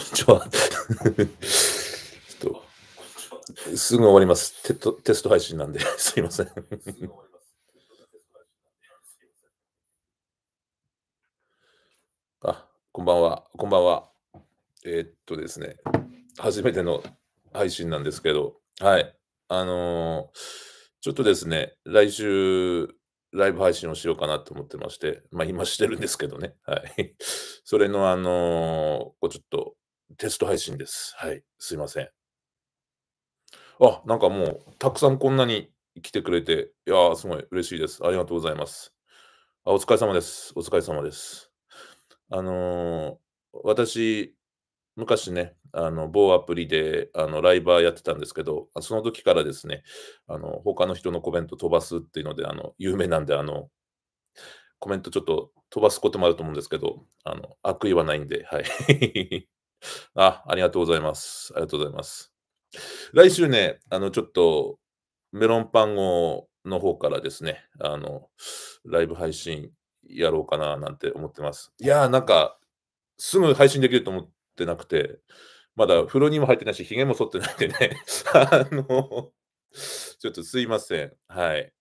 こんにちは。ちょっと、すぐ終わります。テトテスト配信なんで、すいません。あ、こんばんは。こんばんは。えー、っとですね、初めての配信なんですけど、はい。あのー、ちょっとですね、来週、ライブ配信をしようかなと思ってまして、まあ今してるんですけどね。はい。それのあのー、ちょっとテスト配信です。はい。すいません。あ、なんかもう、たくさんこんなに来てくれて、いやー、すごい嬉しいです。ありがとうございます。あ、お疲れ様です。お疲れ様です。あのー、私、昔ね、あの某アプリであのライバーやってたんですけど、その時からですね、あの他の人のコメント飛ばすっていうので、あの有名なんで、あのコメントちょっと飛ばすこともあると思うんですけど、あの悪意はないんで、はい。あ、ありがとうございます。ありがとうございます。来週ね、あの、ちょっと、メロンパン号の方からですね、あの、ライブ配信やろうかななんて思ってます。いやー、なんか、すぐ配信できると思ってなくて、まだ風呂にも入ってないし、ひげも剃ってないんでね、あの、ちょっとすいません。はい。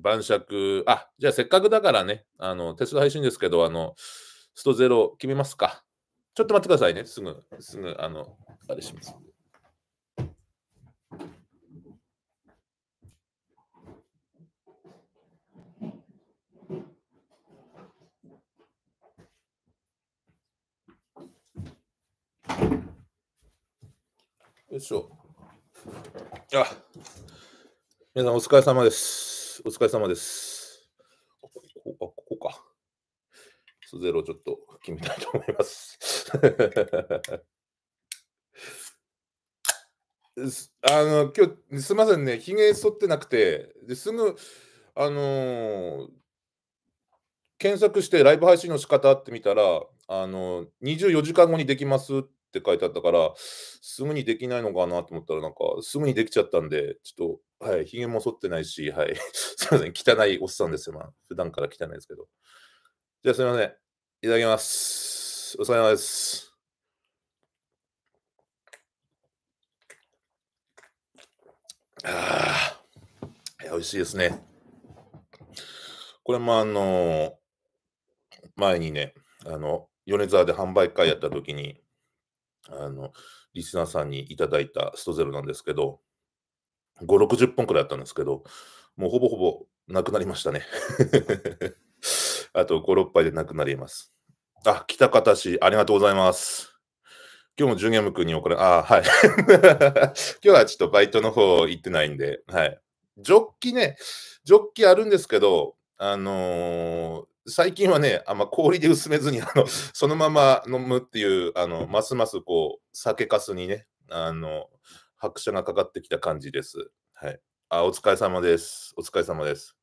晩酌、あ、じゃあせっかくだからね、あの、テスト配信ですけど、あの、ストゼロ決めますか。ちょっと待ってくださいね。すぐ、すぐ、あの、あれします。よいしょ。あ、皆さんお疲れ様です。お疲れ様です。ここあ、ここか。スゼロちょっと決めたいと思います。あの今日すみませんね、ひげ剃ってなくて、ですぐ、あのー、検索してライブ配信の仕方って見たら、あのー、24時間後にできますって書いてあったから、すぐにできないのかなと思ったら、なんか、すぐにできちゃったんで、ちょっと、はい、ひげも剃ってないし、はい、すみません、汚いおっさんですよ、まあ、普段から汚いですけど。じゃあすみません。いただきます。お疲れ様です。ああ、い美味しいですね。これもあの前にね、あの、米沢で販売会やった時に、あの、リスナーさんにいただいたストゼロなんですけど、5、60本くらいあったんですけど、もうほぼほぼなくなりましたね。あと5、6杯でなくなります。あ、北方市、ありがとうございます。今日もジュゲム君に怒らあ、はい。今日はちょっとバイトの方行ってないんで、はい。ジョッキね、ジョッキあるんですけど、あのー、最近はね、あんま氷で薄めずに、あの、そのまま飲むっていう、あの、ますますこう、酒かすにね、あの、拍車がかかってきた感じです。はい。あ、お疲れ様です。お疲れ様です。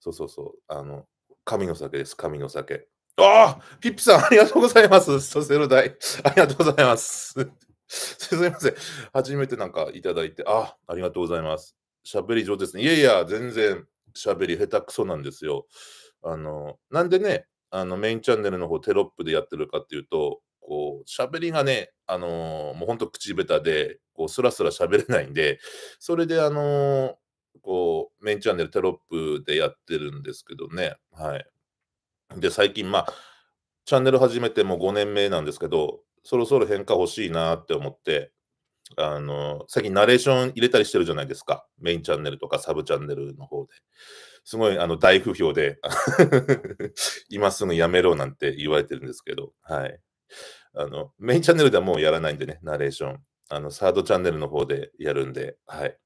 そうそうそう。あの、神の酒です、神の酒。ああピッピさん、ありがとうございます。ソセロ代。ありがとうございます。すみません。初めてなんかいただいて、あありがとうございます。喋り上手ですね。いやいや、全然喋り下手くそなんですよ。あの、なんでね、あのメインチャンネルの方テロップでやってるかっていうと、こう、喋りがね、あのー、もうほんと口下手で、こう、スラスラ喋れないんで、それであのー、こう、メインチャンネルテロップでやってるんですけどね。はい。で、最近、まあ、チャンネル始めてもう5年目なんですけど、そろそろ変化欲しいなって思って、あの、最近ナレーション入れたりしてるじゃないですか。メインチャンネルとかサブチャンネルの方で。すごい、あの、大不評で 今すぐやめろなんて言われてるんですけど、はい。あの、メインチャンネルではもうやらないんでね、ナレーション。あの、サードチャンネルの方でやるんで、はい。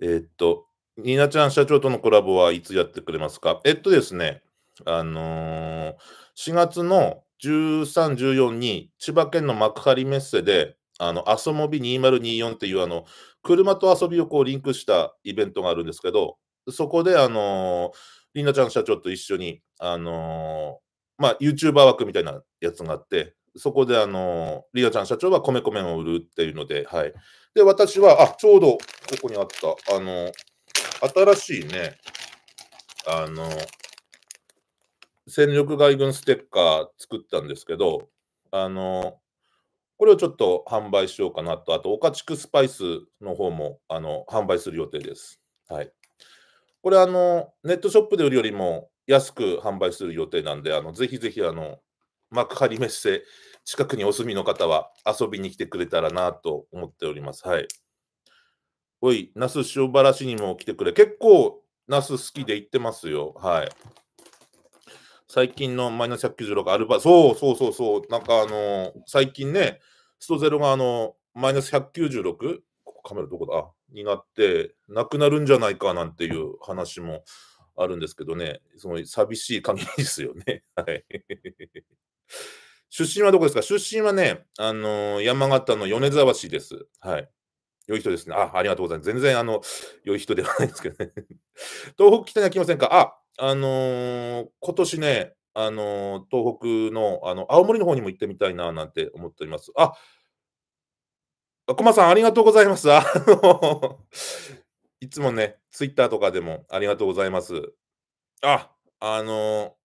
えっと、ニーナちゃん社長とのコラボはいつやってくれますかえっとですね、あのー、4月の13、14に千葉県の幕張メッセで、あの、アソモビ2024っていうあの、車と遊びをこうリンクしたイベントがあるんですけど、そこであのー、りなちゃん社長と一緒に、あのー、まあ、YouTuber 枠みたいなやつがあって、そこであのー、りなちゃん社長は米米を売るっていうので、はい。で、私は、あ、ちょうど、ここにあった、あの、新しいね、あの、戦力外軍ステッカー作ったんですけど、あの、これをちょっと販売しようかなと、あと、岡地区スパイスの方も、あの、販売する予定です。はい。これ、あの、ネットショップで売るよりも安く販売する予定なんで、あの、ぜひぜひ、あの、幕張メッセ近くにお住みの方は遊びに来てくれたらなと思っております。はい。おい、那須塩原市にも来てくれ。結構、那須好きで行ってますよ。はい。最近のマイナス196アルバ、そうそうそうそう、なんかあのー、最近ね、ストゼロがあのー、マイナス 196? ここカメラどこだあになって、なくなるんじゃないかなんていう話もあるんですけどね、その寂しい限りですよね。はい。出身はどこですか出身はね、あのー、山形の米沢市です。はい。良い人ですね。あ、ありがとうございます。全然、あの、良い人ではないですけどね。東北来には来ませんかあ、あのー、今年ね、あのー、東北の、あの、青森の方にも行ってみたいな、なんて思っております。あ、コマさん、ありがとうございます。あの、いつもね、ツイッターとかでもありがとうございます。あ、あの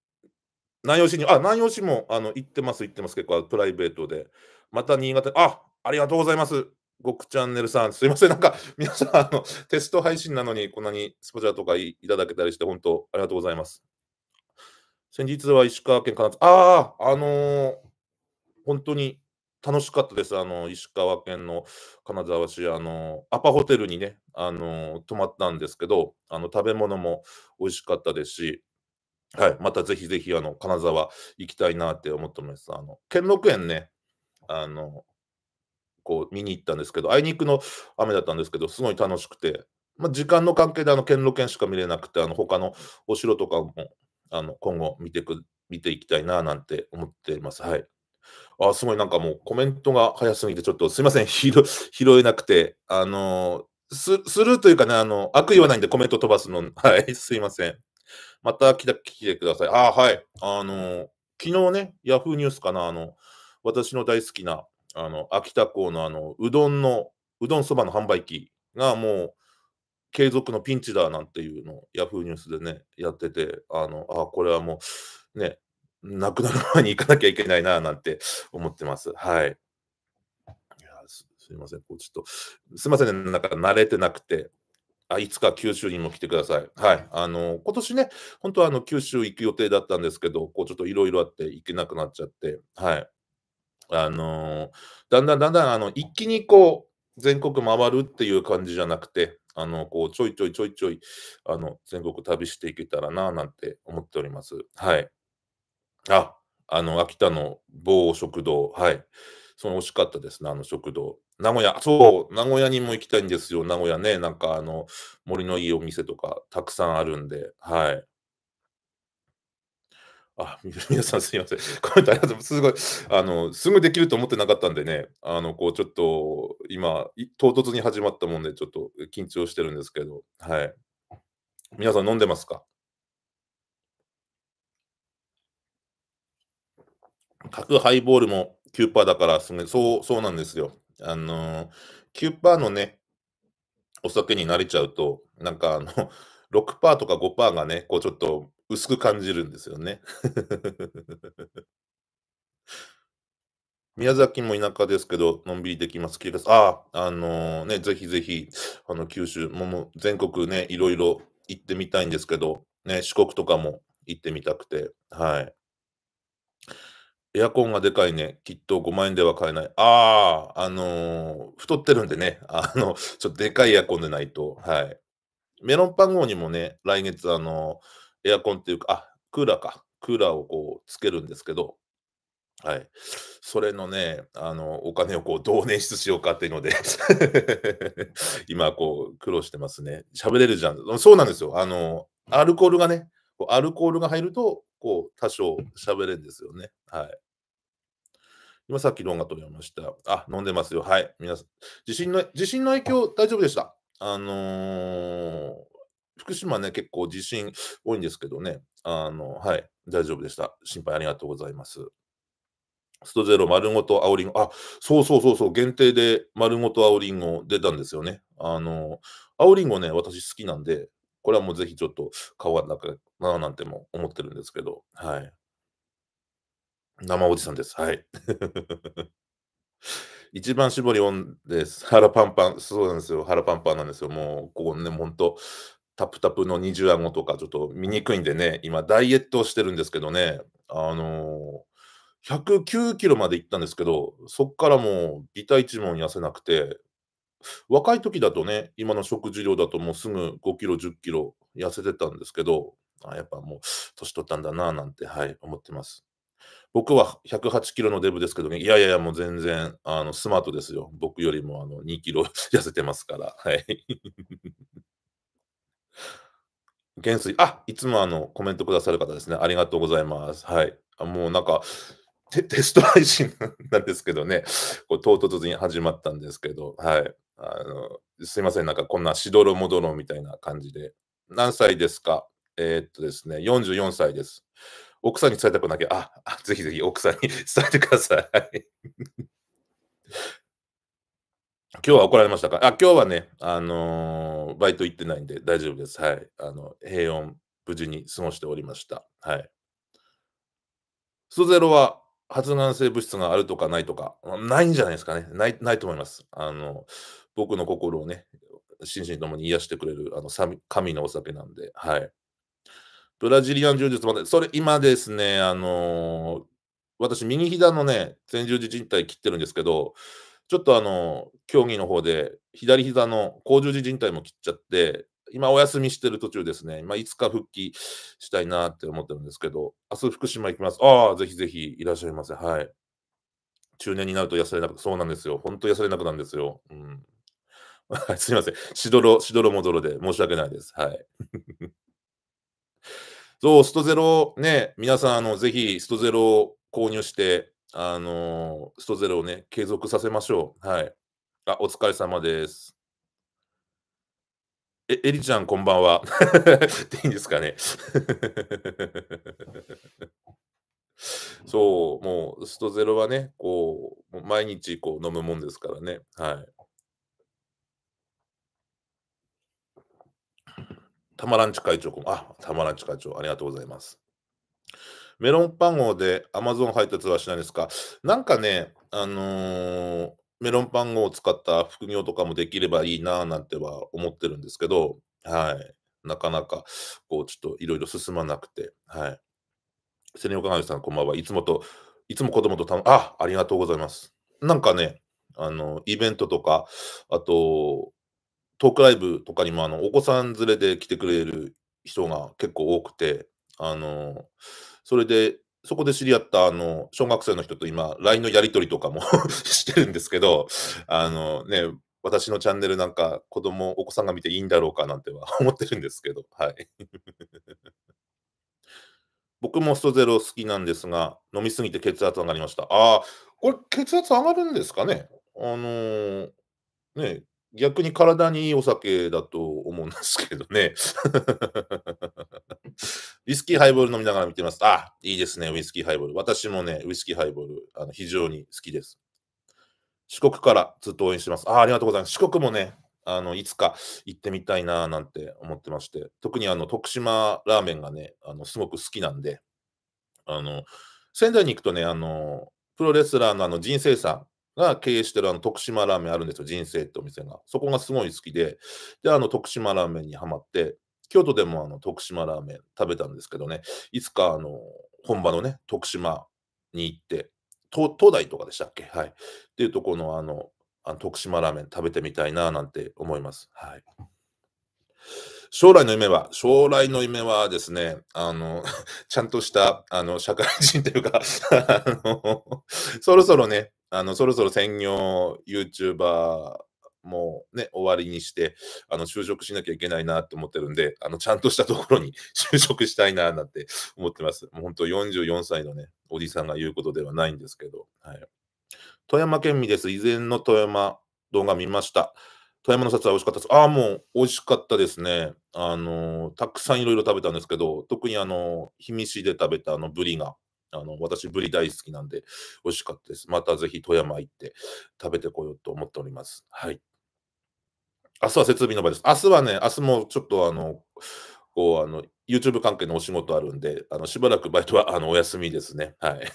南陽市に、あ、南陽市もあの行ってます、行ってます、結構プライベートで。また新潟、あ、ありがとうございます。極チャンネルさん、すいません、なんか皆さんあの、テスト配信なのに、こんなにスポチャとかいただけたりして、本当ありがとうございます。先日は石川県金沢、ああ、あのー、本当に楽しかったです。あの、石川県の金沢市、あの、アパホテルにね、あの、泊まったんですけど、あの、食べ物も美味しかったですし、はい、またぜひぜひ、あの、金沢行きたいなって思ってます。あの、兼六園ね、あの、こう見に行ったんですけど、あいにくの雨だったんですけど、すごい楽しくて、まあ、時間の関係であの兼六園しか見れなくて、あの他のお城とかもあの今後見てく見ていきたいななんて思っています。はい。あすごいなんかもうコメントが早すぎて、ちょっとすいません、拾えなくて、あのす、するというかね、あの、悪意はないんでコメント飛ばすの、はい、すいません。また来てください。あ、はい。あの、昨日ね、ヤフーニュースかな、あの、私の大好きな、あの、秋田港のあの、うどんの、うどんそばの販売機がもう、継続のピンチだなんていうのをヤフーニュースでね、やってて、あの、あ、これはもう、ね、なくなる前に行かなきゃいけないな、なんて思ってます。はい。いすすいません、こうちょっと、すいませんね、なんか慣れてなくて、あいつか九州にも来てください。はい。あの、今年ね、本当はあの九州行く予定だったんですけど、こうちょっといろいろあって行けなくなっちゃって、はい。あのー、だんだんだんだんあの一気にこう、全国回るっていう感じじゃなくて、あの、こう、ちょいちょいちょいちょい、あの、全国旅していけたらな、なんて思っております。はい。あ、あの、秋田の某食堂、はい。その惜しかったですね、あの食堂。名古屋、そう、名古屋にも行きたいんですよ、名古屋ね。なんか、あの、森のいいお店とか、たくさんあるんで、はい。あ、皆さんすいません。コメントありがとうすごい、あの、すぐできると思ってなかったんでね、あの、こう、ちょっと、今、唐突に始まったもんで、ちょっと緊張してるんですけど、はい。皆さん飲んでますか角ハイボールも9%だから、そう、そうなんですよ。あのー、9%のね、お酒に慣れちゃうと、なんかあの、6% とか5%がね、こうちょっと薄く感じるんですよね。宮崎も田舎ですけど、のんびりできます。す。ああ、あのー、ね、ぜひぜひ、あの、九州もも、全国ね、いろいろ行ってみたいんですけど、ね、四国とかも行ってみたくて、はい。エアコンがでかいね。きっと5万円では買えない。ああ、あのー、太ってるんでね。あの、ちょっとでかいエアコンでないと。はい。メロンパン号にもね、来月、あのー、エアコンっていうか、あ、クーラーか。クーラーをこう、つけるんですけど、はい。それのね、あの、お金をこう、う捻出しようかっていうので 今、こう、苦労してますね。喋れるじゃん。そうなんですよ。あの、アルコールがね、アルコールが入ると、こう、多少喋れるんですよね。はい。今さっき動画撮りました。あ、飲んでますよ。はい。皆さん、地震の、地震の影響大丈夫でした。あのー、福島ね、結構地震多いんですけどね。あの、はい。大丈夫でした。心配ありがとうございます。ストゼロ丸ごと青りんご。あ、そうそうそうそう。限定で丸ごと青りんご出たんですよね。あのー、青りんごね、私好きなんで、これはもうぜひちょっと買わなきゃななんても思ってるんですけど、はい。生おじさんです。はい。一番絞り音です。腹パンパン。そうなんですよ。腹パンパンなんですよ。もう、ここね、ほんと、タプタプの二重顎とか、ちょっと見にくいんでね、今、ダイエットをしてるんですけどね、あのー、109キロまで行ったんですけど、そっからもう、ビタ一文痩せなくて、若い時だとね、今の食事量だともうすぐ5キロ、10キロ痩せてたんですけど、あやっぱもう、年取ったんだななんて、はい、思ってます。僕は108キロのデブですけどね、いやいやいや、もう全然、あの、スマートですよ。僕よりも、あの、2キロ 痩せてますから。はい。元帥、あ、いつもあの、コメントくださる方ですね。ありがとうございます。はい。あもうなんか、テテスト配信 なんですけどね、こう唐突に始まったんですけど、はい。あのすいません、なんかこんなしどろもどろみたいな感じで。何歳ですかえー、っとですね、44歳です。奥さんに伝えたくなきゃ、あ、ぜひぜひ奥さんに伝えてください。今日は怒られましたかあ、今日はね、あのー、バイト行ってないんで大丈夫です。はい。あの、平穏、無事に過ごしておりました。はい。ストゼロは発がん性物質があるとかないとか、ないんじゃないですかね。ない、ないと思います。あの、僕の心をね、心身ともに癒してくれる、あの、神のお酒なんで、はい。ブラジリアン柔術まで、それ今ですね、あのー、私、右膝のね、前十字靭帯切ってるんですけど、ちょっとあのー、競技の方で、左膝の後十字靭帯も切っちゃって、今お休みしてる途中ですね。まあ、いつか復帰したいなって思ってるんですけど、明日福島行きます。ああ、ぜひぜひいらっしゃいませ。はい。中年になると痩せれなく、そうなんですよ。本当痩せれなくなんですよ。うん。すみません。しどろ、しどろもどろで申し訳ないです。はい。そう、ストゼロね、皆さん、あの、ぜひ、ストゼロを購入して、あのー、ストゼロをね、継続させましょう。はい。あ、お疲れ様です。え、えりちゃん、こんばんは。っていいんですかね。そう、もう、ストゼロはね、こう、毎日こう飲むもんですからね。はい。たまランチ会長あ、たまランチ会長、ありがとうございます。メロンパン号で Amazon 配達はしないですかなんかね、あのー、メロンパン号を使った副業とかもできればいいななんては思ってるんですけど、はい。なかなか、こう、ちょっといろいろ進まなくて、はい。セニオカガさん、こんばんは。いつもと、いつも子供とたあ、ありがとうございます。なんかね、あの、イベントとか、あと、トークライブとかにもあのお子さん連れで来てくれる人が結構多くて、あのそれで、そこで知り合ったあの小学生の人と今、LINE のやり取りとかも してるんですけど、あのね、私のチャンネルなんか子供、お子さんが見ていいんだろうかなんては 思ってるんですけど、はい。僕もストゼロ好きなんですが、飲みすぎて血圧上がりました。ああ、これ血圧上がるんですかねあのー、ね、逆に体にいいお酒だと思うんですけどね。ウイスキーハイボール飲みながら見てます。あ、いいですね、ウイスキーハイボール。私もね、ウイスキーハイボール、あの非常に好きです。四国からずっと応援してます。あありがとうございます。四国もね、あのいつか行ってみたいななんて思ってまして、特にあの徳島ラーメンがね、あのすごく好きなんで、あの仙台に行くとね、あのプロレスラーのあの人生さん、が経営してるあの徳島ラーメンあるんですよ、人生ってお店が。そこがすごい好きで、で、あの徳島ラーメンにはまって、京都でもあの徳島ラーメン食べたんですけどね、いつかあの本場のね、徳島に行って、東大とかでしたっけはい。っていうとこのあの、あの徳島ラーメン食べてみたいななんて思います。はい。将来の夢は、将来の夢はですね、あの、ちゃんとした、あの、社会人というか あの、そろそろね、あのそろそろ専業 YouTuber もね、終わりにして、あの、就職しなきゃいけないなって思ってるんで、あの、ちゃんとしたところに 就職したいな、なんて思ってます。もう本当44歳のね、おじさんが言うことではないんですけど、はい。富山県民です。以前の富山動画見ました。富山の札は美味しかったです。ああ、もう美味しかったですね。あのー、たくさんいろいろ食べたんですけど、特にあの、氷見市で食べたあの、ブリがあの私、ブリ大好きなんで、美味しかったです。またぜひ富山行って食べてこようと思っております。はい。明日は設備の場です。明日はね、明日もちょっとあの、こう、あの、YouTube 関係のお仕事あるんで、あのしばらくバイトはあのお休みですね。はい。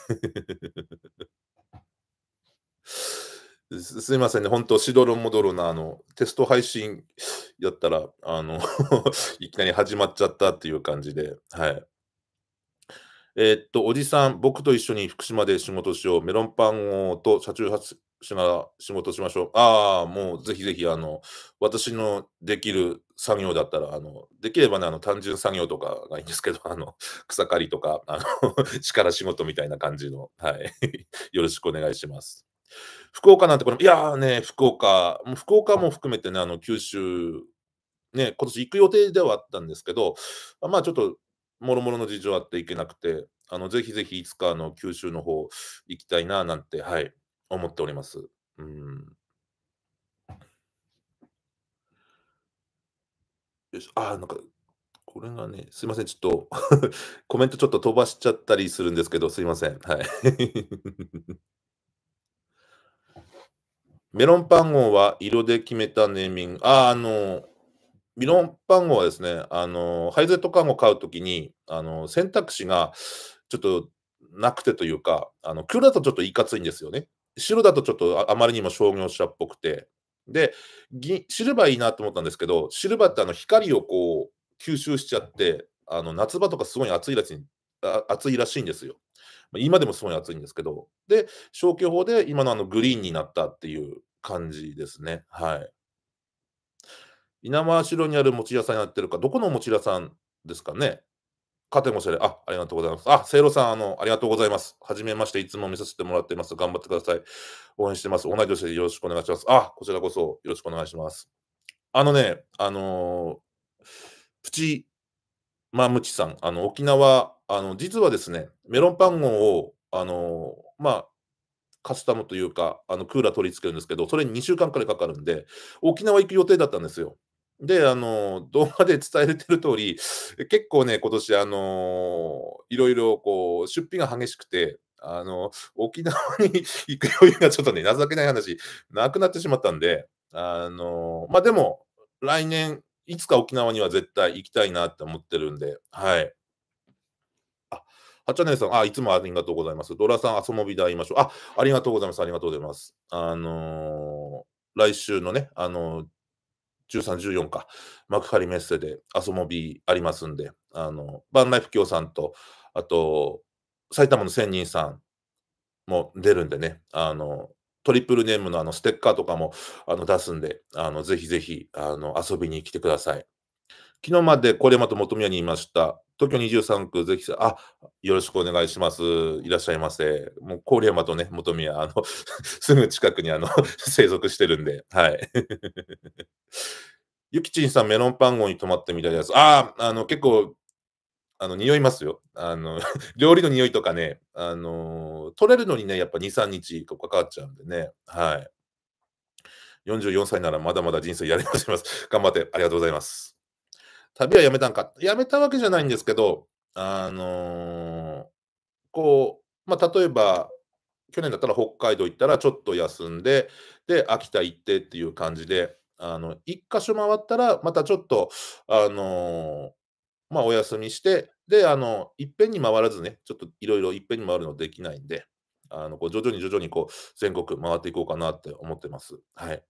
すいませんね、本当、しどろもどろなあのテスト配信やったら、あの いきなり始まっちゃったっていう感じで、はい。えー、っと、おじさん、僕と一緒に福島で仕事しよう。メロンパンをと車中発しながら仕事しましょう。ああ、もうぜひぜひ、あの、私のできる作業だったら、あの、できればね、あの、単純作業とかがいいんですけど、あの、草刈りとか、あの、力仕事みたいな感じの、はい。よろしくお願いします。福岡なんてこれ、いやーね、福岡、もう福岡も含めてね、あの、九州、ね、今年行く予定ではあったんですけど、まあちょっともろもろの事情あって行けなくて、あのぜひぜひいつかあの九州の方行きたいななんて、はい、思っております。うんよし、あ、なんか、これがね、すいません、ちょっと コメントちょっと飛ばしちゃったりするんですけど、すいません。はい。メロンパン号は色で決めたネーミング。あ、あの、理論番号はですね、あの、ハイゼット缶を買うときに、あの、選択肢がちょっとなくてというか、あの、黒だとちょっといかついんですよね。白だとちょっとあまりにも商業者っぽくて。で、シルバーいいなと思ったんですけど、シルバーってあの光をこう吸収しちゃって、あの夏場とかすごい暑いらしい暑いらしいんですよ。今でもすごい暑いんですけど、で、消去法で今のあのグリーンになったっていう感じですね。はい。稲間城にある餅屋さんやってるか、どこの餅屋さんですかねかてもせれ、あ、ありがとうございます。あ、せいろさん、あの、ありがとうございます。はじめまして、いつも見させてもらっています。頑張ってください。応援してます。同い年でよろしくお願いします。あ、こちらこそよろしくお願いします。あのね、あのー、プチマムチさん、あの、沖縄、あの、実はですね、メロンパンゴンを、あのー、まあ、カスタムというか、あのクーラー取り付けるんですけど、それに2週間くらいかかるんで、沖縄行く予定だったんですよ。で、あの、動画で伝えてる通り、結構ね、今年、あの、いろいろこう、出費が激しくて、あの、沖縄に 行く余裕がちょっとね、情けない話、なくなってしまったんで、あの、まあ、でも、来年、いつか沖縄には絶対行きたいなって思ってるんで、はい。あ、はちゃねさん、あ、いつもありがとうございます。ドラさん、遊もびで会いましょう。あ、ありがとうございます。ありがとうございます。あのー、来週のね、あのー13、14か、幕張メッセで遊もびありますんで、あの、バンライフさんと、あと、埼玉の仙人さんも出るんでね、あの、トリプルネームのあのステッカーとかもあの出すんで、あのぜひぜひあの遊びに来てください。昨日までこれまた元宮にいました東京23区、ぜひ、あ、よろしくお願いします。いらっしゃいませ。もう、郡山とね、本宮、あの、すぐ近くに、あの、生息してるんで、はい。ゆきちんさん、メロンパン号に泊まってみたいです。ああ、あの、結構、あの、匂いますよ。あの、料理の匂いとかね、あの、取れるのにね、やっぱ2、3日かかっちゃうんでね、はい。44歳ならまだまだ人生やり直します。頑張って、ありがとうございます。旅はやめたんか。やめたわけじゃないんですけど、あのー、こう、まあ、例えば、去年だったら北海道行ったらちょっと休んで、で、秋田行ってっていう感じで、あの、一箇所回ったら、またちょっと、あのー、まあ、お休みして、で、あの、いっぺんに回らずね、ちょっといろいろいっぺんに回るのできないんで、あの、こう徐々に徐々にこう、全国回っていこうかなって思ってます。はい。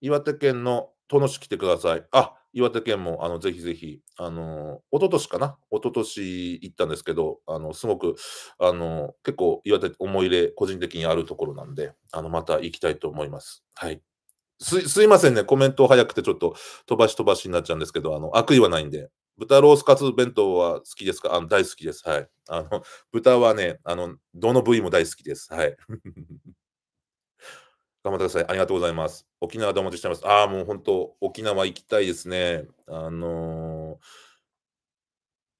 岩手県の遠野市来てください。あ、岩手県もあのぜひぜひ、あのー、一昨年かな、一昨年行ったんですけど、あのすごく、あの結構、岩手、思い入れ、個人的にあるところなんで、あのまた行きたいと思います。はいすすいませんね、コメント早くてちょっと飛ばし飛ばしになっちゃうんですけど、あの悪意はないんで、豚ロースカツ弁当は好きですかあの大好きです。はい。あの豚はねあの、どの部位も大好きです。はい。頑張ってください。ありがとうございます。沖縄でお待ちしてます。ああ、もう本当、沖縄行きたいですね。あの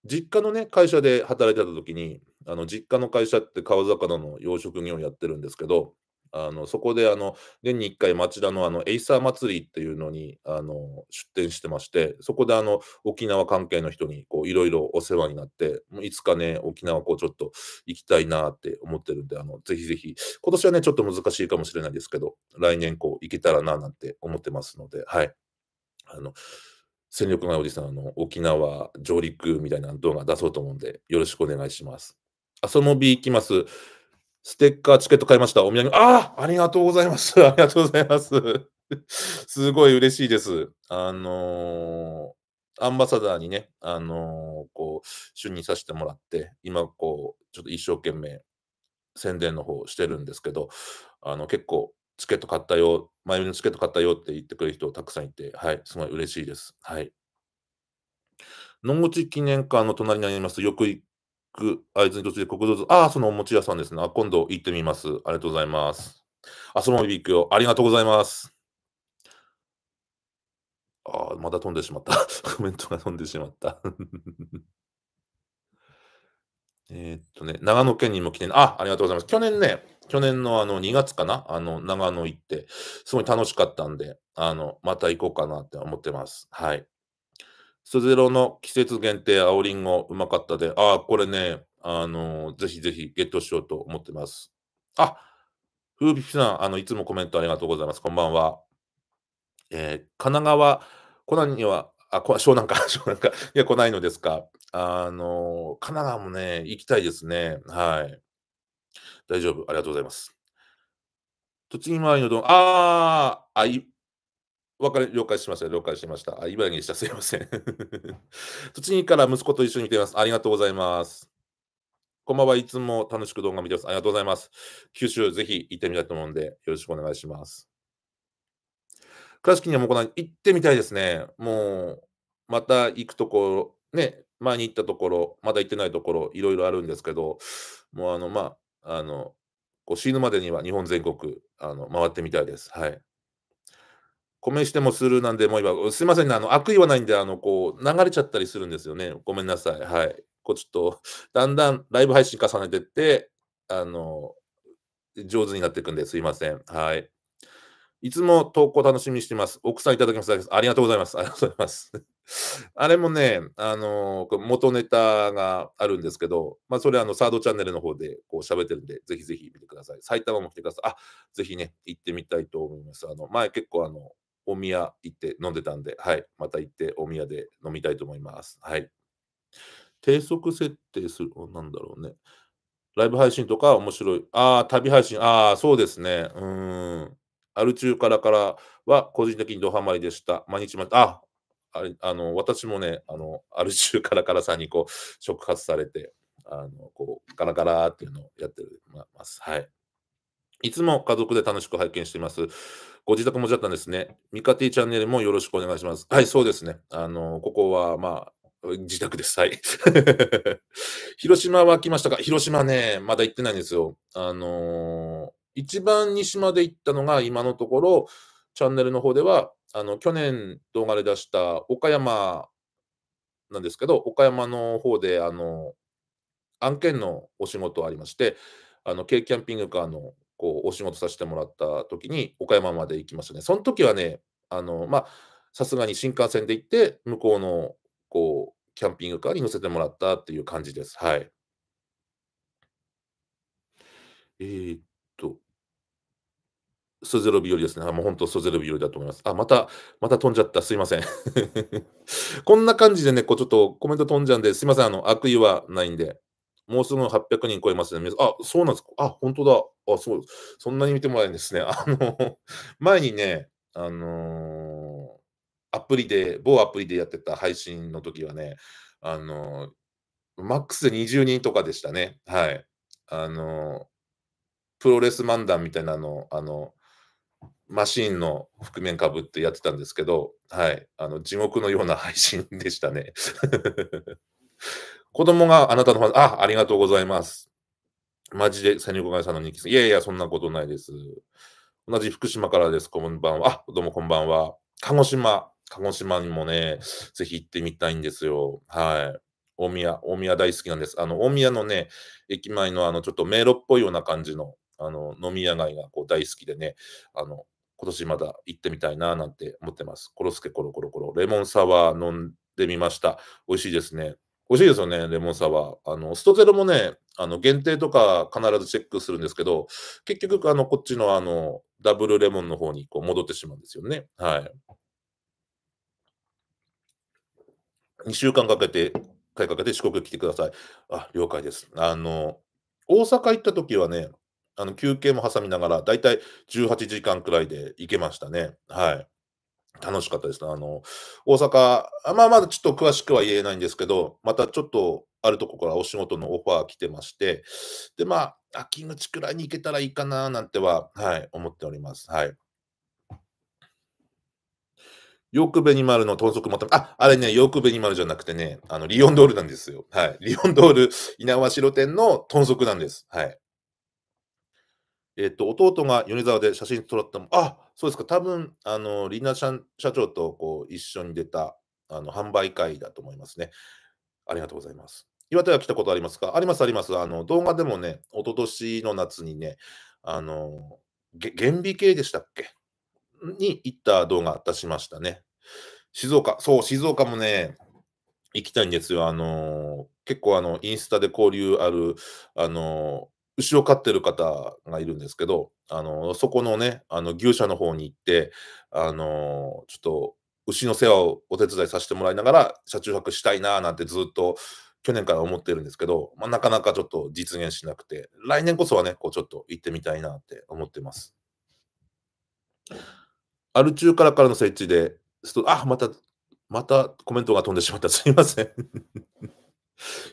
ー、実家のね、会社で働いてた時に、あの、実家の会社って川魚の養殖業をやってるんですけど、あのそこであの年に1回町田のあのエイサー祭りっていうのにあの出店してましてそこであの沖縄関係の人にいろいろお世話になっていつかね沖縄こうちょっと行きたいなって思ってるんであのぜひぜひ今年はねちょっと難しいかもしれないですけど来年こう行けたらななんて思ってますのではいあの戦力外おじさんあの沖縄上陸みたいな動画出そうと思うんでよろしくお願いします。遊び行きます。ステッカー、チケット買いました。お土産。ああありがとうございます。ありがとうございます。すごい嬉しいです。あのー、アンバサダーにね、あのー、こう、就任させてもらって、今、こう、ちょっと一生懸命宣伝の方してるんですけど、あの、結構、チケット買ったよ、前売りのチケット買ったよって言ってくれる人たくさんいて、はい、すごい嬉しいです。はい。野口記念館の隣にあります、よく行ク、会津に途中で国道図、ああ、そのお餅屋さんですね。今度行ってみます。ありがとうございます。あ、そのままビッグよ。ありがとうございます。ああ、また飛んでしまった。コメントが飛んでしまった。えっとね、長野県にも来て、あ、ありがとうございます。去年ね、去年のあの2月かな、あの長野行って、すごい楽しかったんで、あの、また行こうかなって思ってます。はい。スゼロの季節限定青りんごうまかったで、ああ、これね、あのー、ぜひぜひゲットしようと思ってます。あ、ふうびきさん、あの、いつもコメントありがとうございます。こんばんは。えー、神奈川、コナンには、あ、こ湘南か、湘南か、いや、来ないのですか。あのー、神奈川もね、行きたいですね。はい。大丈夫、ありがとうございます。栃木周りのどん、ああ、あい、わかり、了解しました。了解しました。あ、今城でした。すいません。栃 木から息子と一緒に見ています。ありがとうございます。こんばんはいつも楽しく動画見てます。ありがとうございます。九州ぜひ行ってみたいと思うんで、よろしくお願いします。倉敷にはもうこの行ってみたいですね。もう、また行くところ、ね、前に行ったところ、まだ行ってないところ、いろいろあるんですけど、もうあの、まあ、あの、こう死ぬまでには日本全国、あの、回ってみたいです。はい。米してもスルーなんで、もう今、すいませんね、あの悪意はないんで、あのこう流れちゃったりするんですよね。ごめんなさい。はい。こうちょっと、だんだんライブ配信重ねてって、あの、上手になっていくんですいません。はい。いつも投稿楽しみにしてます。奥さんいただきます。ありがとうございます。ありがとうございます。あれもね、あのー、元ネタがあるんですけど、まあ、それあの、サードチャンネルの方でこう喋ってるんで、ぜひぜひ見てください。埼玉も来てください。あ、ぜひね、行ってみたいと思います。あの、前結構あの、お宮行って飲んでたんで、はい。また行ってお宮で飲みたいと思います。はい。低速設定する、なんだろうね。ライブ配信とか面白い。ああ、旅配信。ああ、そうですね。うん。アル中からからは個人的にドハマりでした。毎日ま、あ、あれあの私もね、あの、アル中からからさんにこう、触発されて、あの、こう、ガラガラっていうのをやってます。はい。いつも家族で楽しく拝見しています。ご自宅もじゃったんですね。ミカティチャンネルもよろしくお願いします。はい、そうですね。あの、ここは、まあ、自宅です。はい。広島は来ましたか広島ね、まだ行ってないんですよ。あのー、一番西まで行ったのが、今のところ、チャンネルの方では、あの、去年動画で出した岡山なんですけど、岡山の方で、あの、案件のお仕事ありまして、あの、軽キャンピングカーのこうお仕事させてもらった時に岡山まで行きましたね。その時はね、あのまさすがに新幹線で行って、向こうのこうキャンピングカーに乗せてもらったっていう感じです。はい。えー、っと、そゼろ日和ですね。あもう本当、そゼろ日和だと思います。あ、また、また飛んじゃった。すいません。こんな感じでね、こうちょっとコメント飛んじゃうんで、すいません。あの、悪意はないんで。もうすぐ800人超えますね。あ、そうなんですか。あ、本当だ。あ、そう。そんなに見てもらえるんですね。あの、前にね、あのー、アプリで、某アプリでやってた配信の時はね、あのー、マックスで20人とかでしたね。はい。あのー、プロレス漫談みたいなの、あの、マシーンの覆面かぶってやってたんですけど、はい。あの、地獄のような配信でしたね。子供があなたのファン、あ、ありがとうございます。マジで、セニコガイさんの人気いやいや、そんなことないです。同じ福島からです、こんばんは。あ、どうもこんばんは。鹿児島、鹿児島にもね、ぜひ行ってみたいんですよ。はい。大宮、大宮大好きなんです。あの、大宮のね、駅前のあの、ちょっと迷路っぽいような感じの、あの、飲み屋街がこう大好きでね、あの、今年まだ行ってみたいななんて思ってます。コロスケコロコロコロ、レモンサワー飲んでみました。美味しいですね。美味しいですよね、レモンサワー。あの、ストゼロもね、あの、限定とか必ずチェックするんですけど、結局、あの、こっちのあの、ダブルレモンの方にこう戻ってしまうんですよね。はい。2週間かけて、買いかけて四国来てください。あ、了解です。あの、大阪行った時はね、あの休憩も挟みながら、だいたい18時間くらいで行けましたね。はい。楽しかったですあの、大阪、まあまだちょっと詳しくは言えないんですけど、またちょっとあるとこからお仕事のオファー来てまして、で、まあ、秋口くらいに行けたらいいかななんては、はい、思っております。はい。よくクベニマルの豚足もた、あ、あれね、よくクベニマルじゃなくてね、あの、リオンドールなんですよ。はい。リオンドール稲苗代店の豚足なんです。はい。えっ、と、弟が米沢で写真撮ったあ、そうですか、多分あのリナ社社長とこう一緒に出たあの販売会だと思いますね。ありがとうございます。岩手は来たことありますかあります、あります。あの動画でもね、一昨年の夏にね、あの、原美系でしたっけに行った動画出しましたね。静岡、そう、静岡もね、行きたいんですよ。あの結構あの、インスタで交流ある、あの牛を飼ってる方がいるんですけど、あのそこのね、あの牛舎の方に行って、あのちょっと牛の世話をお手伝いさせてもらいながら、車中泊したいななんてずっと去年から思ってるんですけど、まあ、なかなかちょっと実現しなくて、来年こそはね、こうちょっと行ってみたいなって思ってます。アル中からからの設置で、あ、また、またコメントが飛んでしまった。すいません。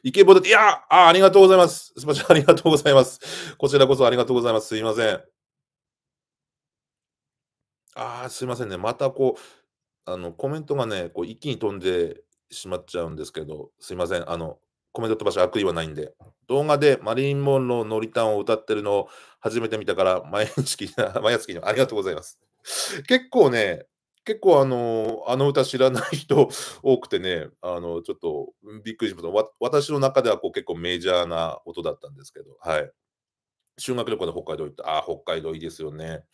イケボだいやあ、ありがとうございます。すみません、ありがとうございます。こちらこそありがとうございます。すみません。ああ、すみませんね。またこう、あの、コメントがね、こう一気に飛んでしまっちゃうんですけど、すみません。あの、コメント飛ばし悪意はないんで。動画でマリン・モンローのリタんンを歌ってるのを初めて見たから、毎日聞いた、毎月にありがとうございます。結構ね、結構あの、あの歌知らない人多くてね、あの、ちょっとびっくりしました。私の中ではこう結構メジャーな音だったんですけど、はい。修学旅行で北海道行った。あ、北海道いいですよね。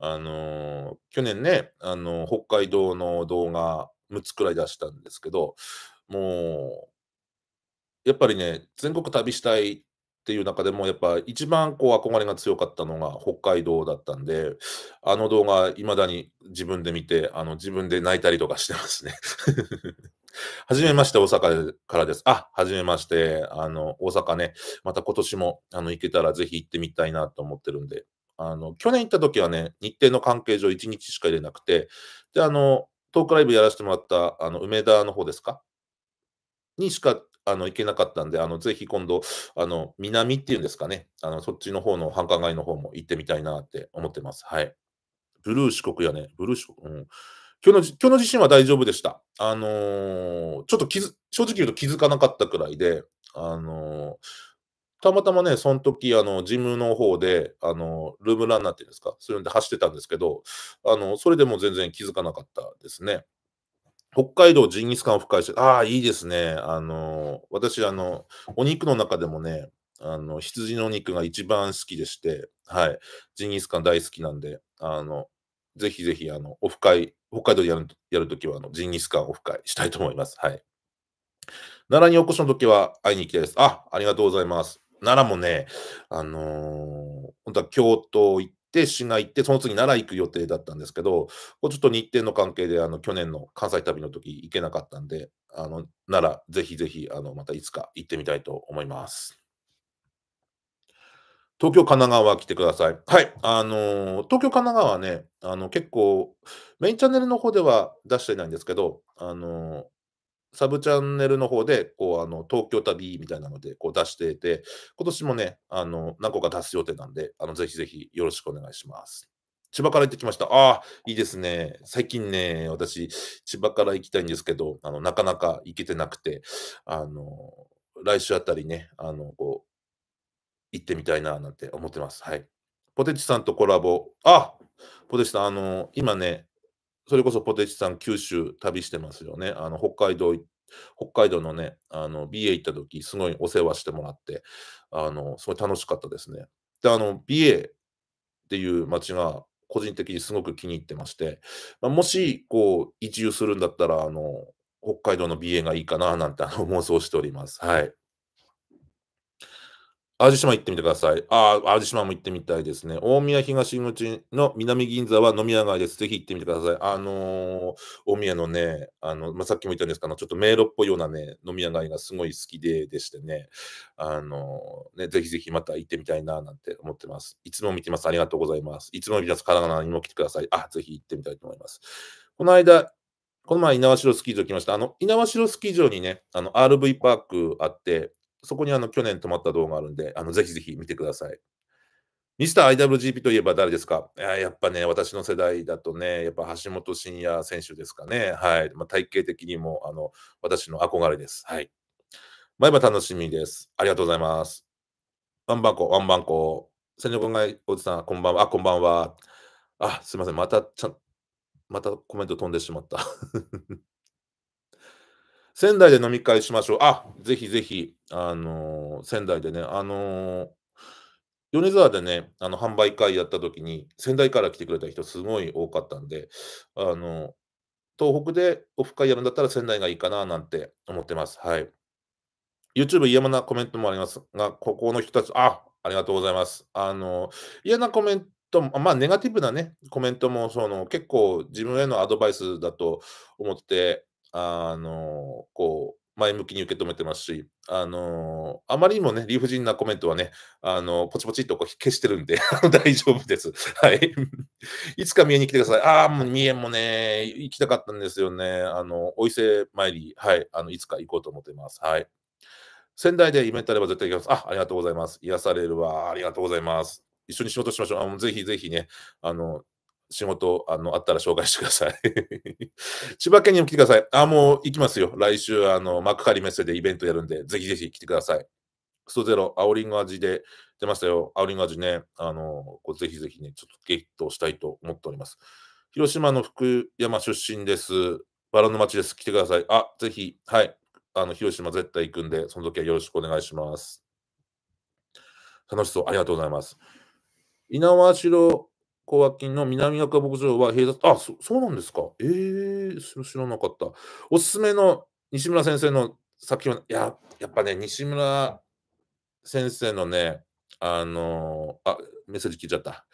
あの、去年ね、あの、北海道の動画6つくらい出したんですけど、もう、やっぱりね、全国旅したいっていう中でもやっぱ一番こう憧れが強かったのが北海道だったんであの動画いまだに自分で見てあの自分で泣いたりとかしてますね。は じめまして、大阪からです。あ、はじめまして、あの、大阪ね、また今年も、あの、行けたらぜひ行ってみたいなと思ってるんで、あの、去年行った時はね、日程の関係上1日しか入れなくて、で、あの、トークライブやらせてもらった、あの、梅田の方ですかにしか、あの、行けなかったんで、あの、ぜひ今度、あの、南っていうんですかね、あの、そっちの方の繁華街の方も行ってみたいなって思ってます。はい。ブルー四国やね、ブルー四国。うん今日の今日の地震は大丈夫でした。あのー、ちょっと気づ正直言うと気づかなかったくらいで、あのー、たまたまね、その時あのジムの方で、あのー、ルームランナーっていうんですか、そういうんで走ってたんですけど、あのそれでも全然気づかなかったですね。北海道ジンギスカンを深いして、ああ、いいですね。あの、私、あの、お肉の中でもね、あの、羊の肉が一番好きでして、はい、ジンギスカン大好きなんで、あの、ぜひぜひ、あの、オフ会、北海道でやるやるときは、あの、ジンギスカンオフ会したいと思います。はい。奈良にお越しのときは会いに行きたいです。あ、ありがとうございます。奈良もね、あのー、本当は京都行っって滋賀行ってその次奈良行く予定だったんですけどちょっと日程の関係であの去年の関西旅の時行けなかったんであの奈良ぜひぜひあのまたいつか行ってみたいと思います。東京、神奈川来てください。はい。あのー、東京、神奈川はね、あの、結構、メインチャンネルの方では出してないんですけど、あのサブチャンネルの方で、こう、あの、東京旅みたいなので、こう出していて、今年もね、あの、何個か出す予定なんで、あの、ぜひぜひよろしくお願いします。千葉から行ってきました。ああ、いいですね。最近ね、私、千葉から行きたいんですけど、あの、なかなか行けてなくて、あの、来週あたりね、あの、こう、行ってみたいな、なんて思ってます。はい。ポテチさんとコラボ。あポテチさん、あの、今ね、それこそポテチさん、九州旅してますよね。あの北海道北海道のね、あの、BA 行った時、すごいお世話してもらって、あの、すごい楽しかったですね。で、あの、BA っていう街が、個人的にすごく気に入ってまして、まあ、もし、こう、移住するんだったら、あの、北海道の BA がいいかな、なんて、妄想しております。はい。淡路島行ってみてください。ああ、淡路島も行ってみたいですね。大宮東口の南銀座は飲み屋街です。ぜひ行ってみてください。あのー、大宮のね、あの、まあ、さっきも言ったんですけど、ちょっと迷路っぽいようなね、飲み屋街がすごい好きででしてね、あのー、ね、ぜひぜひまた行ってみたいななんて思ってます。いつも見てます。ありがとうございます。いつも見てます。神奈川にも来てください。あ、ぜひ行ってみたいと思います。この間、この前、猪苗代スキー場来ました。あの、猪苗代スキー場にね、あの、RV パークあって、そこにあの去年止まった動画あるんで、あのぜひぜひ見てください。ミスター IWGP といえば誰ですかややっぱね、私の世代だとね、やっぱ橋本真也選手ですかね。はい。まあ、体系的にも、あの、私の憧れです。はい。毎晩楽しみです。ありがとうございます。ワンバンコ、ワンバンコ。戦里外がおじさん、こんばんは。あ、こんばんは。あ、すいません。また、ちゃん、またコメント飛んでしまった。仙台で飲み会しましょう。あ、ぜひぜひ、あのー、仙台でね、あのー、米沢でね、あの、販売会やった時に、仙台から来てくれた人すごい多かったんで、あのー、東北でオフ会やるんだったら仙台がいいかななんて思ってます。はい。YouTube 嫌なコメントもありますが、ここの人たち、あ、ありがとうございます。あの、嫌なコメントと、まあ、ネガティブなね、コメントも、その、結構自分へのアドバイスだと思って、あのこう前向きに受け止めてますし、あのあまりにもね、理不尽なコメントはね、あのポチポチっとこう消してるんで 大丈夫です。はい。いつか見えに来てください。ああ、もう三重もね、行きたかったんですよね。あの、お伊勢参り、はい、あの、いつか行こうと思ってます。はい。仙台でイベントあれば絶対行きます。あ、ありがとうございます。癒されるわ。ありがとうございます。一緒に仕事しましょう。あのぜひぜひね、あの、仕事あのあったら紹介してください。千葉県にも来てください。あ、もう行きますよ。来週、あの、幕張メッセでイベントやるんで、ぜひぜひ来てください。クソゼロ、アオリング味で出ましたよ。アオリング味ね、あの、ぜひぜひね、ちょっとゲットしたいと思っております。広島の福山出身です。バラの町です。来てください。あ、ぜひ、はい。あの、広島絶対行くんで、その時はよろしくお願いします。楽しそう。ありがとうございます。猪苗代小脇の南中牧場は閉鎖、あ、そそうなんですか。ええー、知らなかった。おすすめの西村先生の作品は、ややっぱね、西村先生のね、あのー、あ、メッセージ聞いちゃった。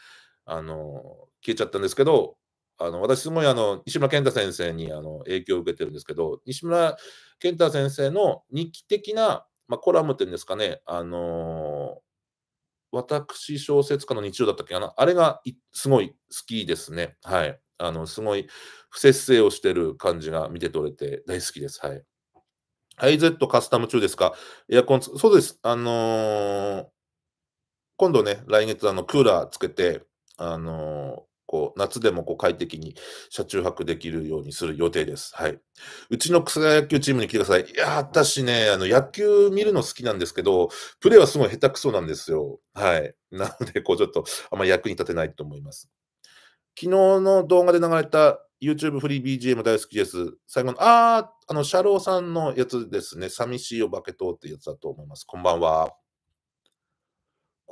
あのー、消えちゃったんですけど、あの私もあの西村健太先生にあの影響を受けてるんですけど、西村健太先生の日記的な、まあ、コラムっていうんですかね、あの私小説家の日曜だったっけなあれがすごい好きですね。はい。あの、すごい不節制をしてる感じが見て取れて大好きです。はい。IZ カスタム中ですかエアコン、そうです。あのー、今度ね、来月あのクーラーつけて、あのこう、夏でもこう快適に車中泊できるようにする予定です。はい。うちの草野球チームに来てください。いや、私ね、あの、野球見るの好きなんですけど、プレーはすごい下手くそなんですよ。はい。なので、こう、ちょっと、あんま役に立てないと思います。昨日の動画で流れた YouTube フリー BGM 大好きです。最後の、ああ、あの、シャローさんのやつですね。寂しいお化け党ってやつだと思います。こんばんは。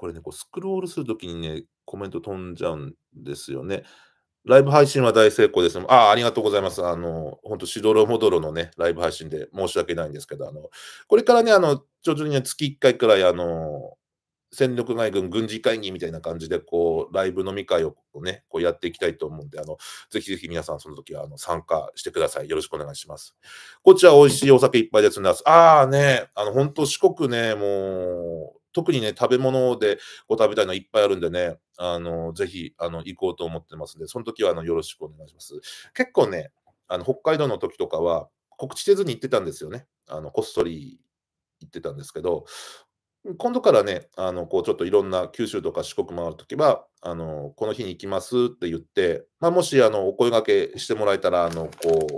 これね、こうスクロールするときにね、コメント飛んじゃうんですよね。ライブ配信は大成功です。ああ、ありがとうございます。あの、本当しどろもどろのね、ライブ配信で申し訳ないんですけど、あの、これからね、あの、徐々に、ね、月1回くらい、あの、戦力外軍軍事会議みたいな感じで、こう、ライブ飲み会をね、こうやっていきたいと思うんで、あの、ぜひぜひ皆さんその時は、あの、参加してください。よろしくお願いします。こっちは美味しいお酒いっぱいですんで、ああね、あの、本当四国ね、もう、特にね、食べ物でご食べたいのいっぱいあるんでね、あの、ぜひ、あの、行こうと思ってますんで、その時は、あの、よろしくお願いします。結構ね、あの、北海道の時とかは、告知せずに行ってたんですよね。あの、こっそり行ってたんですけど、今度からね、あの、こう、ちょっといろんな九州とか四国回るときは、あの、この日に行きますって言って、まあ、もし、あの、お声がけしてもらえたら、あの、こう、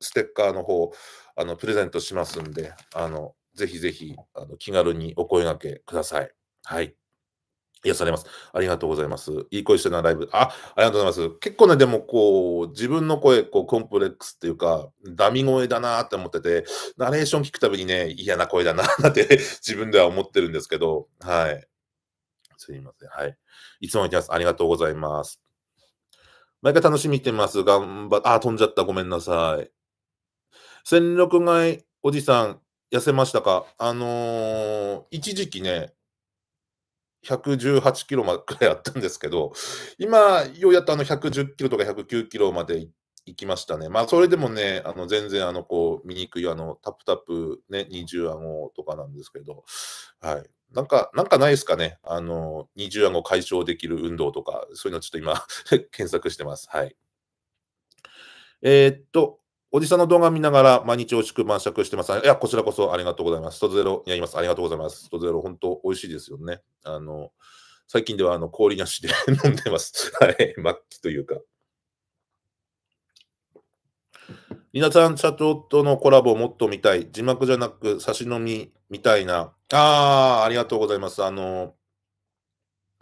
ステッカーの方、あの、プレゼントしますんで、あの、ぜひぜひ、あの気軽にお声がけください。はい。癒されます。ありがとうございます。いい声してるな、ライブ。あ、ありがとうございます。結構ね、でもこう、自分の声、こう、コンプレックスっていうか、ダミ声だなって思ってて、ナレーション聞くたびにね、嫌な声だなって 自分では思ってるんですけど、はい。すみません。はい。いつもってます。ありがとうございます。毎回楽しみにてます。頑張っ、あ、飛んじゃった。ごめんなさい。戦力外おじさん、痩せましたかあのー、一時期ね、118キロまでくらいあったんですけど、今、ようやっとあの110キロとか109キロまで行きましたね。まあ、それでもね、あの全然あのこう見にくいあのタプタプ、ね、20顎とかなんですけど、はい。なんか、なんかないですかね。あの、20顎解消できる運動とか、そういうのちょっと今 検索してます。はい。えー、っと、おじさんの動画見ながら毎日美味しく晩酌してます。いや、こちらこそありがとうございます。ストゼロにあります。ありがとうございます。ストゼロ、本当美味しいですよね。あの、最近ではあの氷なしで 飲んでます。はい、末期というか。りなさん社長とのコラボもっと見たい。字幕じゃなく、差し飲みみたいな。ああ、ありがとうございます。あの、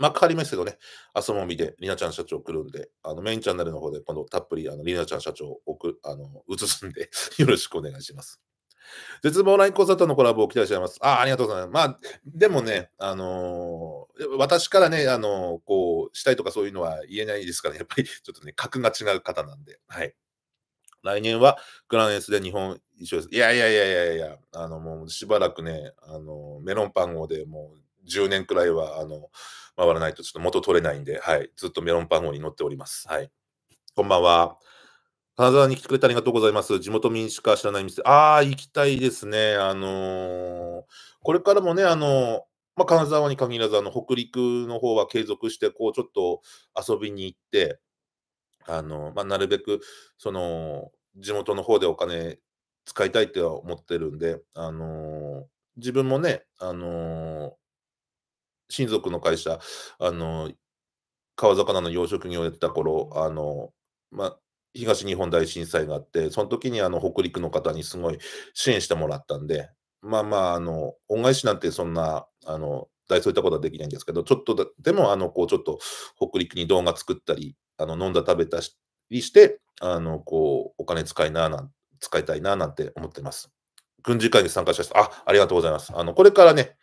幕張メッセのね、あそもみで、りなちゃん社長来るんで、あの、メインチャンネルの方で、今度たっぷり、あの、りなちゃん社長をく、あの、映すんで よろしくお願いします。絶望ラインサートのコラボを期待しています。ああ、ありがとうございます。まあ、でもね、あのー、私からね、あのー、こう、したいとかそういうのは言えないですから、ね、やっぱりちょっとね、格が違う方なんで、はい。来年はグランエスで日本一緒です。いやいやいやいやいや、あの、もうしばらくね、あの、メロンパン号でもう10年くらいは、あの、回らないとちょっと元取れないんで、はい、ずっとメロンパン号に乗っております。はい。こんばんは。金沢に来てくれてありがとうございます。地元民しか知らない店。ああ、行きたいですね。あのー、これからもね、あのー、まあ、金沢に限らず、あの、北陸の方は継続して、こう、ちょっと遊びに行って、あのー、まあ、なるべく、その、地元の方でお金使いたいっては思ってるんで、あの自分もね、あの親族の会社、あの、川魚の養殖業をやってた頃、あの、まあ、東日本大震災があって、その時にあの北陸の方にすごい支援してもらったんで、まあまあ、あの恩返しなんてそんな、あの大そういったことはできないんですけど、ちょっとだでも、あのこうちょっと北陸に動画作ったり、あの飲んだ食べたりして、あのこうお金使いなな使いたいななんて思ってます。軍事会に参加しました。あありがとうございます。あのこれからね、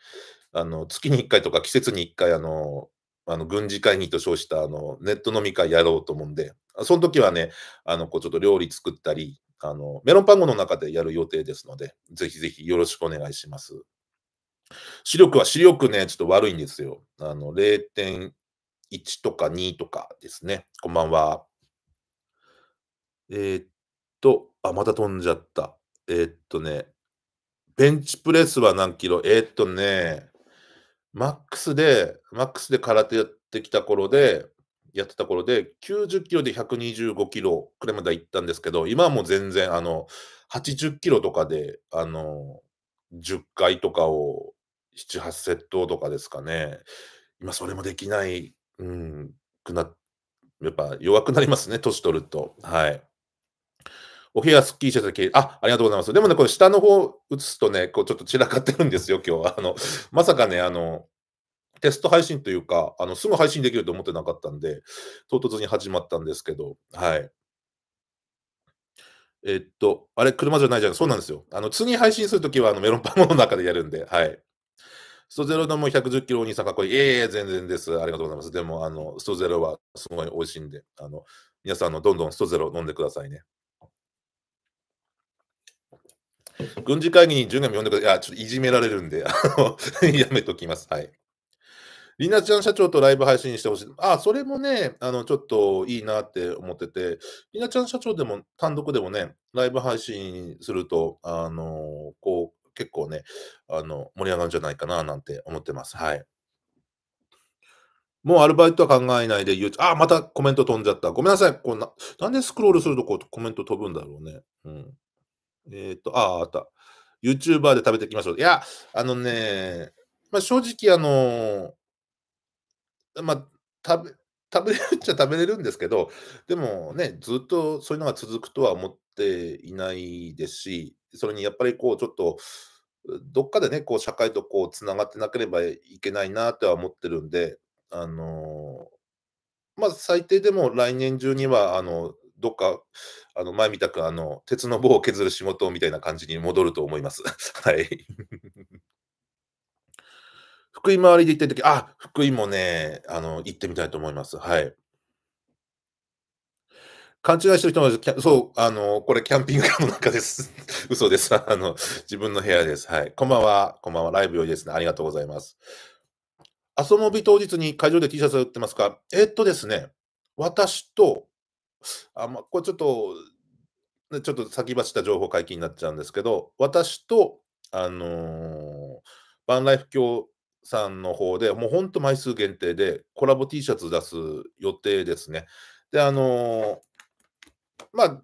あの月に1回とか季節に1回あのあの軍事会議と称したあのネット飲み会やろうと思うんで、その時はね、あのこうちょっと料理作ったりあの、メロンパンゴの中でやる予定ですので、ぜひぜひよろしくお願いします。視力は視力ね、ちょっと悪いんですよ。あの0.1とか2とかですね。こんばんは。えー、っと、あ、また飛んじゃった。えー、っとね、ベンチプレスは何キロえー、っとね、マックスで、マックスで空手やってきた頃で、やってた頃で、90キロで125キロくらいまで行ったんですけど、今はもう全然、あの、80キロとかで、あの、10回とかを7、8セットとかですかね。今それもできない、うん、くな、やっぱ弱くなりますね、年取ると。はい。お部屋すっきりしてたけあ、ありがとうございます。でもね、これ下の方映すとね、こうちょっと散らかってるんですよ、今日は。あの、まさかね、あの、テスト配信というか、あの、すぐ配信できると思ってなかったんで、唐突に始まったんですけど、はい。えっと、あれ、車じゃないじゃん。そうなんですよ。あの、次配信するときは、あの、メロンパンの中でやるんで、はい。ストゼロのもう110キロお兄さんかっこいい。ええー、全然です。ありがとうございます。でも、あの、ストゼロはすごい美味しいんで、あの、皆さんのどんどんストゼロ飲んでくださいね。軍事会議に10年も呼んでください。いや、ちょっといじめられるんで、やめときます。はい。りなちゃん社長とライブ配信してほしい。あ、それもね、あの、ちょっといいなって思ってて、りなちゃん社長でも、単独でもね、ライブ配信すると、あの、こう、結構ね、あの、盛り上がるんじゃないかな、なんて思ってます。はい。もうアルバイトは考えないで、あ、またコメント飛んじゃった。ごめんなさい。こんな、なんでスクロールするとこうコメント飛ぶんだろうね。うん。えっ、ー、と、ああ、あった。YouTuber で食べていきましょう。いや、あのね、まあ、正直、あのー、まあ、食べ、食べれるっちゃ食べれるんですけど、でもね、ずっとそういうのが続くとは思っていないですし、それにやっぱりこう、ちょっと、どっかでね、こう、社会とこう、つながってなければいけないなとは思ってるんで、あのー、まあ、最低でも来年中には、あの、どっか、あの、前見たく、あの、鉄の棒を削る仕事みたいな感じに戻ると思います。はい。福井周りで行った時、あ、福井もね、あの、行ってみたいと思います。はい。勘違いしてる人も、そう、あの、これキャンピングカーの中です。嘘です。あの、自分の部屋です。はい。こんばんは。こんばんは。ライブ用意ですね。ありがとうございます。遊び当日に会場で T シャツを売ってますかえっとですね、私と、あ、まあ、これちょっと、ね、ちょっと先走った情報解禁になっちゃうんですけど、私と、あのー、バンライフ協さんの方で、もう本当枚数限定でコラボ T シャツ出す予定ですね。で、あのー、まあ、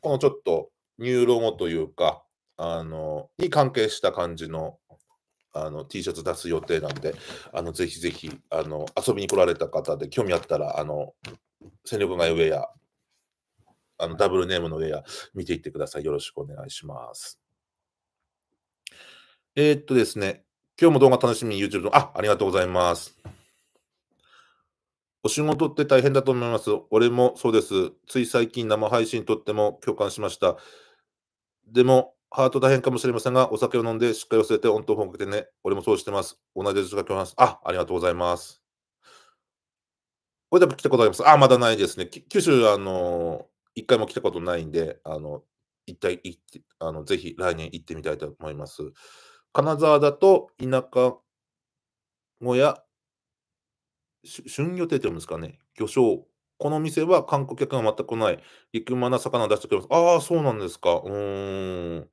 このちょっとニューロゴというか、あのー、に関係した感じのあの T シャツ出す予定なんで、あのぜひぜひあの遊びに来られた方で興味あったら、あの戦力外ウェア、あのダブルネームのウェア見ていってください。よろしくお願いします。えー、っとですね、今日も動画楽しみに YouTube の、あ、ありがとうございます。お仕事って大変だと思います。俺もそうです。つい最近生配信とっても共感しました。でも、ハート大変かもしれませんが、お酒を飲んでしっかり忘れて温湯本かけてね。俺もそうしてます。同じ自覚を話す。あ、ありがとうございます。これで来たことあります。あ、まだないですね。九州、あの、一回も来たことないんで、あの、一体行ってあの、ぜひ来年行ってみたいと思います。金沢だと、田舎小屋、春魚定って読むんですかね。魚醤この店は観光客が全くない、激うまな魚を出してくれます。ああ、そうなんですか。うーん。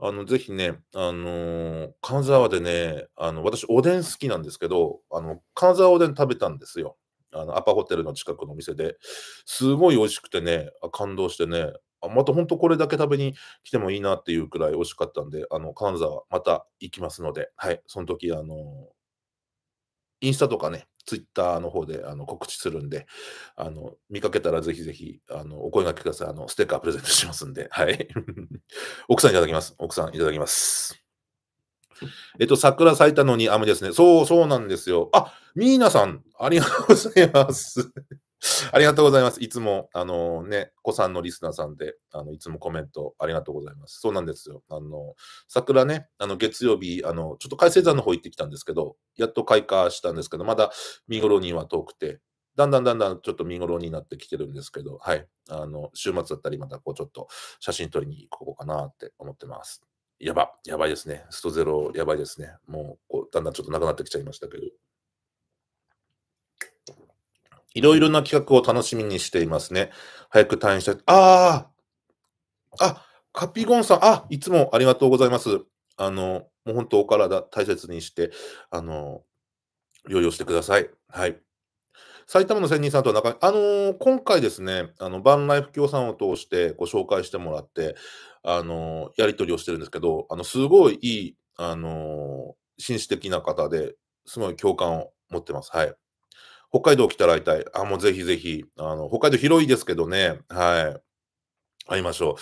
あの、ぜひね、あのー金沢でね、あの、私、おでん好きなんですけど、あの、金沢おでん食べたんですよ。あの、アパホテルの近くのお店で。すごい美味しくてね、あ感動してね、あまた本当これだけ食べに来てもいいなっていうくらい美味しかったんで、あの、金沢また行きますので、はい、その時、あのーインスタとかね、ツイッターの方であの告知するんで、あの見かけたらぜひぜひあのお声がけくださいあの。ステッカープレゼントしますんで、はい。奥さんいただきます。奥さんいただきます。えっと、桜咲いたのに雨ですね。そうそうなんですよ。あ、ミーナさん、ありがとうございます。ありがとうございます。いつも、あのね、子さんのリスナーさんで、あのいつもコメントありがとうございます。そうなんですよ。あの、桜ね、あの月曜日、あの、ちょっと海星山の方行ってきたんですけど、やっと開花したんですけど、まだ見頃には遠くて、だんだんだんだんちょっと見頃になってきてるんですけど、はい。あの、週末だったり、またこうちょっと写真撮りに行こうかなって思ってます。やば、やばいですね。ストゼロやばいですね。もうこう、だんだんちょっとなくなってきちゃいましたけど。いろいろな企画を楽しみにしていますね。早く退院したい。あああ、カピゴンさん、あ、いつもありがとうございます。あの、もう本当お体大切にして、あの、療養してください。はい。埼玉の仙人さんとは中、あのー、今回ですね、あの、バンライフ協さんを通してご紹介してもらって、あのー、やり取りをしてるんですけど、あの、すごいいい、あのー、紳士的な方で、すごい共感を持ってます。はい。北海道来たら会いたい。あ、もうぜひぜひ。あの、北海道広いですけどね。はい。会いましょ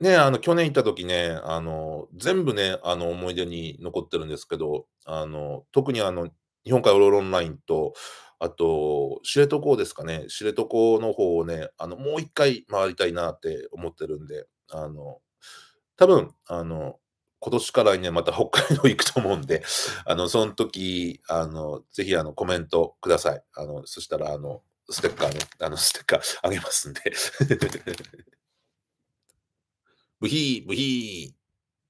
う。ね、あの、去年行った時ね、あの、全部ね、あの、思い出に残ってるんですけど、あの、特にあの、日本海オロロンラインと、あと、知床ですかね。知床の方をね、あの、もう一回回りたいなって思ってるんで、あの、多分、あの、今年から来年また北海道行くと思うんで、あの、その時、あの、ぜひあの、コメントください。あの、そしたら、あの、ステッカーね、あの、ステッカーあげますんで。ブヒー、ブヒー。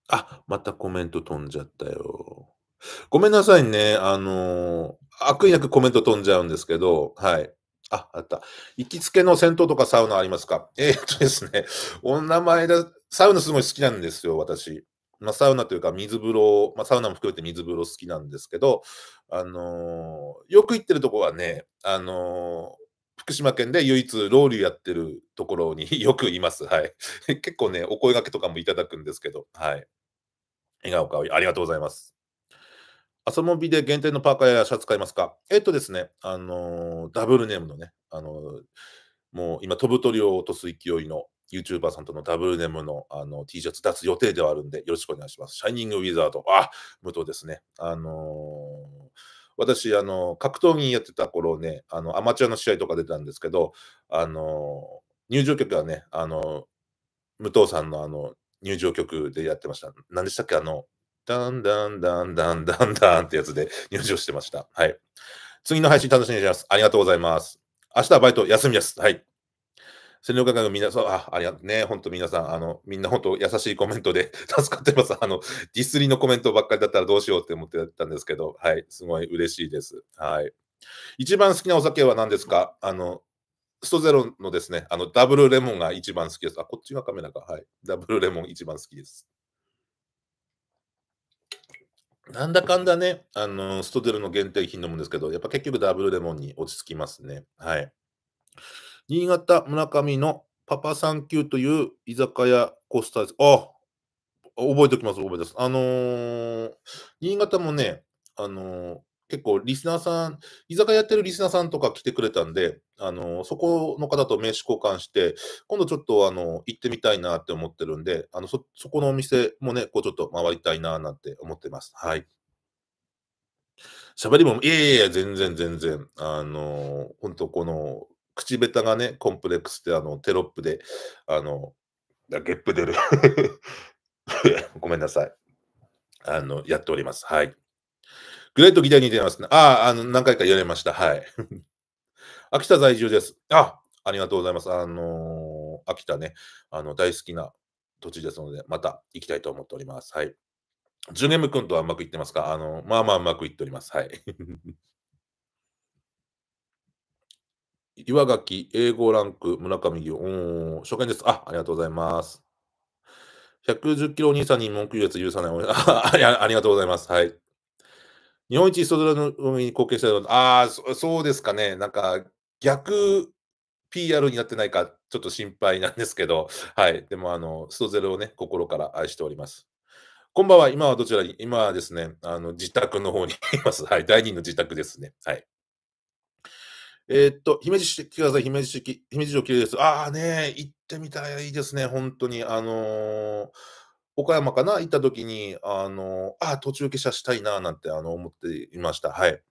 あ、またコメント飛んじゃったよ。ごめんなさいね。あのー、悪意なくコメント飛んじゃうんですけど、はい。あ、あった。行きつけの銭湯とかサウナありますかえー、っとですね、お名前だ、サウナすごい好きなんですよ、私。まあ、サウナというか水風呂、まあ、サウナも含めて水風呂好きなんですけど、あのー、よく行ってるとこはね、あのー、福島県で唯一ロウリュやってるところに よくいます。はい。結構ね、お声がけとかもいただくんですけど、はい。笑顔かわいい。ありがとうございます。もびで限定のパーカーやシャツ買いますかえっとですね、あのー、ダブルネームのね、あのもう今飛ぶ鳥を落とす勢いの、YouTuber さんとのダブルムのあの T シャツ出す予定ではあるんで、よろしくお願いします。シャイニングウィザード。あ、武藤ですね。あのー、私、あの、格闘技やってた頃ね、あの、アマチュアの試合とか出たんですけど、あのー、入場曲はね、あのー、武藤さんのあの、入場曲でやってました。何でしたっけあの、ダンダンダンダンダンダンってやつで 入場してました。はい。次の配信楽しみにします。ありがとうございます。明日はバイト休みです。はい。戦力外の皆さん、あ、ありがとうね、本当皆さん、あの、みんな本当優しいコメントで 助かってます。あの、ディスりのコメントばっかりだったらどうしようって思ってたんですけど、はい、すごい嬉しいです。はい。一番好きなお酒は何ですかあの、ストゼロのですね、あの、ダブルレモンが一番好きです。あ、こっちがカメラか。はい。ダブルレモン一番好きです。なんだかんだね、あの、ストゼロの限定品飲むんですけど、やっぱ結局ダブルレモンに落ち着きますね。はい。新潟村上のパパサンキューという居酒屋コスターす。あ覚えておきます、覚えてます。あのー、新潟もね、あのー、結構リスナーさん、居酒屋やってるリスナーさんとか来てくれたんで、あのー、そこの方と名刺交換して、今度ちょっと、あの行ってみたいなって思ってるんで、あのそ、そこのお店もね、こうちょっと回りたいななんて思ってます。はい。喋りも、いやいやいや、全然全然、あのー、本当この、口下手がね、コンプレックスってあのテロップで、あの、ゲップ出る ごめんなさい。あの、やっております。はい。グレートギターに似てますね。ああ、あの、何回か言われました。はい。秋田在住です。あ、ありがとうございます。あのー、秋田ね、あの、大好きな土地ですので、また行きたいと思っております。はい。ジュネム君とはうまくいってますかあの、まあまあうまくいっております。はい。岩垣、英語ランク、村上義雄。初見です。あ、ありがとうございます。110キロお兄さんに文句言うやつ許さない。あありがとうございます。はい。日本一外の海に貢献したいああ、そうですかね。なんか、逆 PR になってないか、ちょっと心配なんですけど、はい。でも、あの、ストゼロをね、心から愛しております。こんばんは。今はどちらに今はですね、あの、自宅の方にいます。はい。第二の自宅ですね。はい。えー、っと、姫路市、来てください、姫路市、姫路城綺麗です。ああね、行ってみたいいですね、本当に。あのー、岡山かな行った時に、あのー、あ、途中下車したいな、なんてあの思っていました。はい。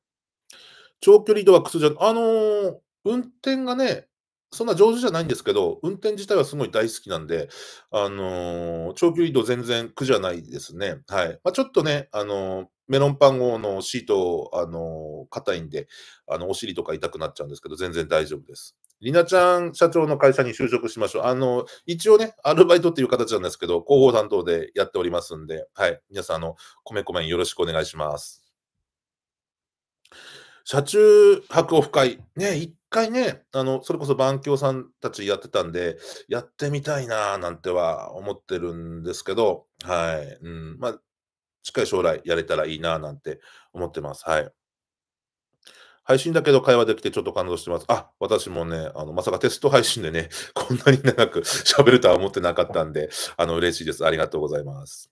長距離とは靴じゃ、あの運転がね、そんな上手じゃないんですけど、運転自体はすごい大好きなんで、あのー、長距離移動全然苦じゃないですね。はい。まあ、ちょっとね、あのー、メロンパン号のシート、あのー、硬いんで、あの、お尻とか痛くなっちゃうんですけど、全然大丈夫です。りなちゃん社長の会社に就職しましょう。あの、一応ね、アルバイトっていう形なんですけど、広報担当でやっておりますんで、はい。皆さん、あの、コメコメよろしくお願いします。車中泊オフ会。ね、行っ回ね、あの、それこそ番狂さんたちやってたんで、やってみたいななんては思ってるんですけど、はい。うん、まあ、近い将来やれたらいいななんて思ってます。はい。配信だけど会話できてちょっと感動してます。あ、私もね、あの、まさかテスト配信でね、こんなに長く喋るとは思ってなかったんで、あの、嬉しいです。ありがとうございます。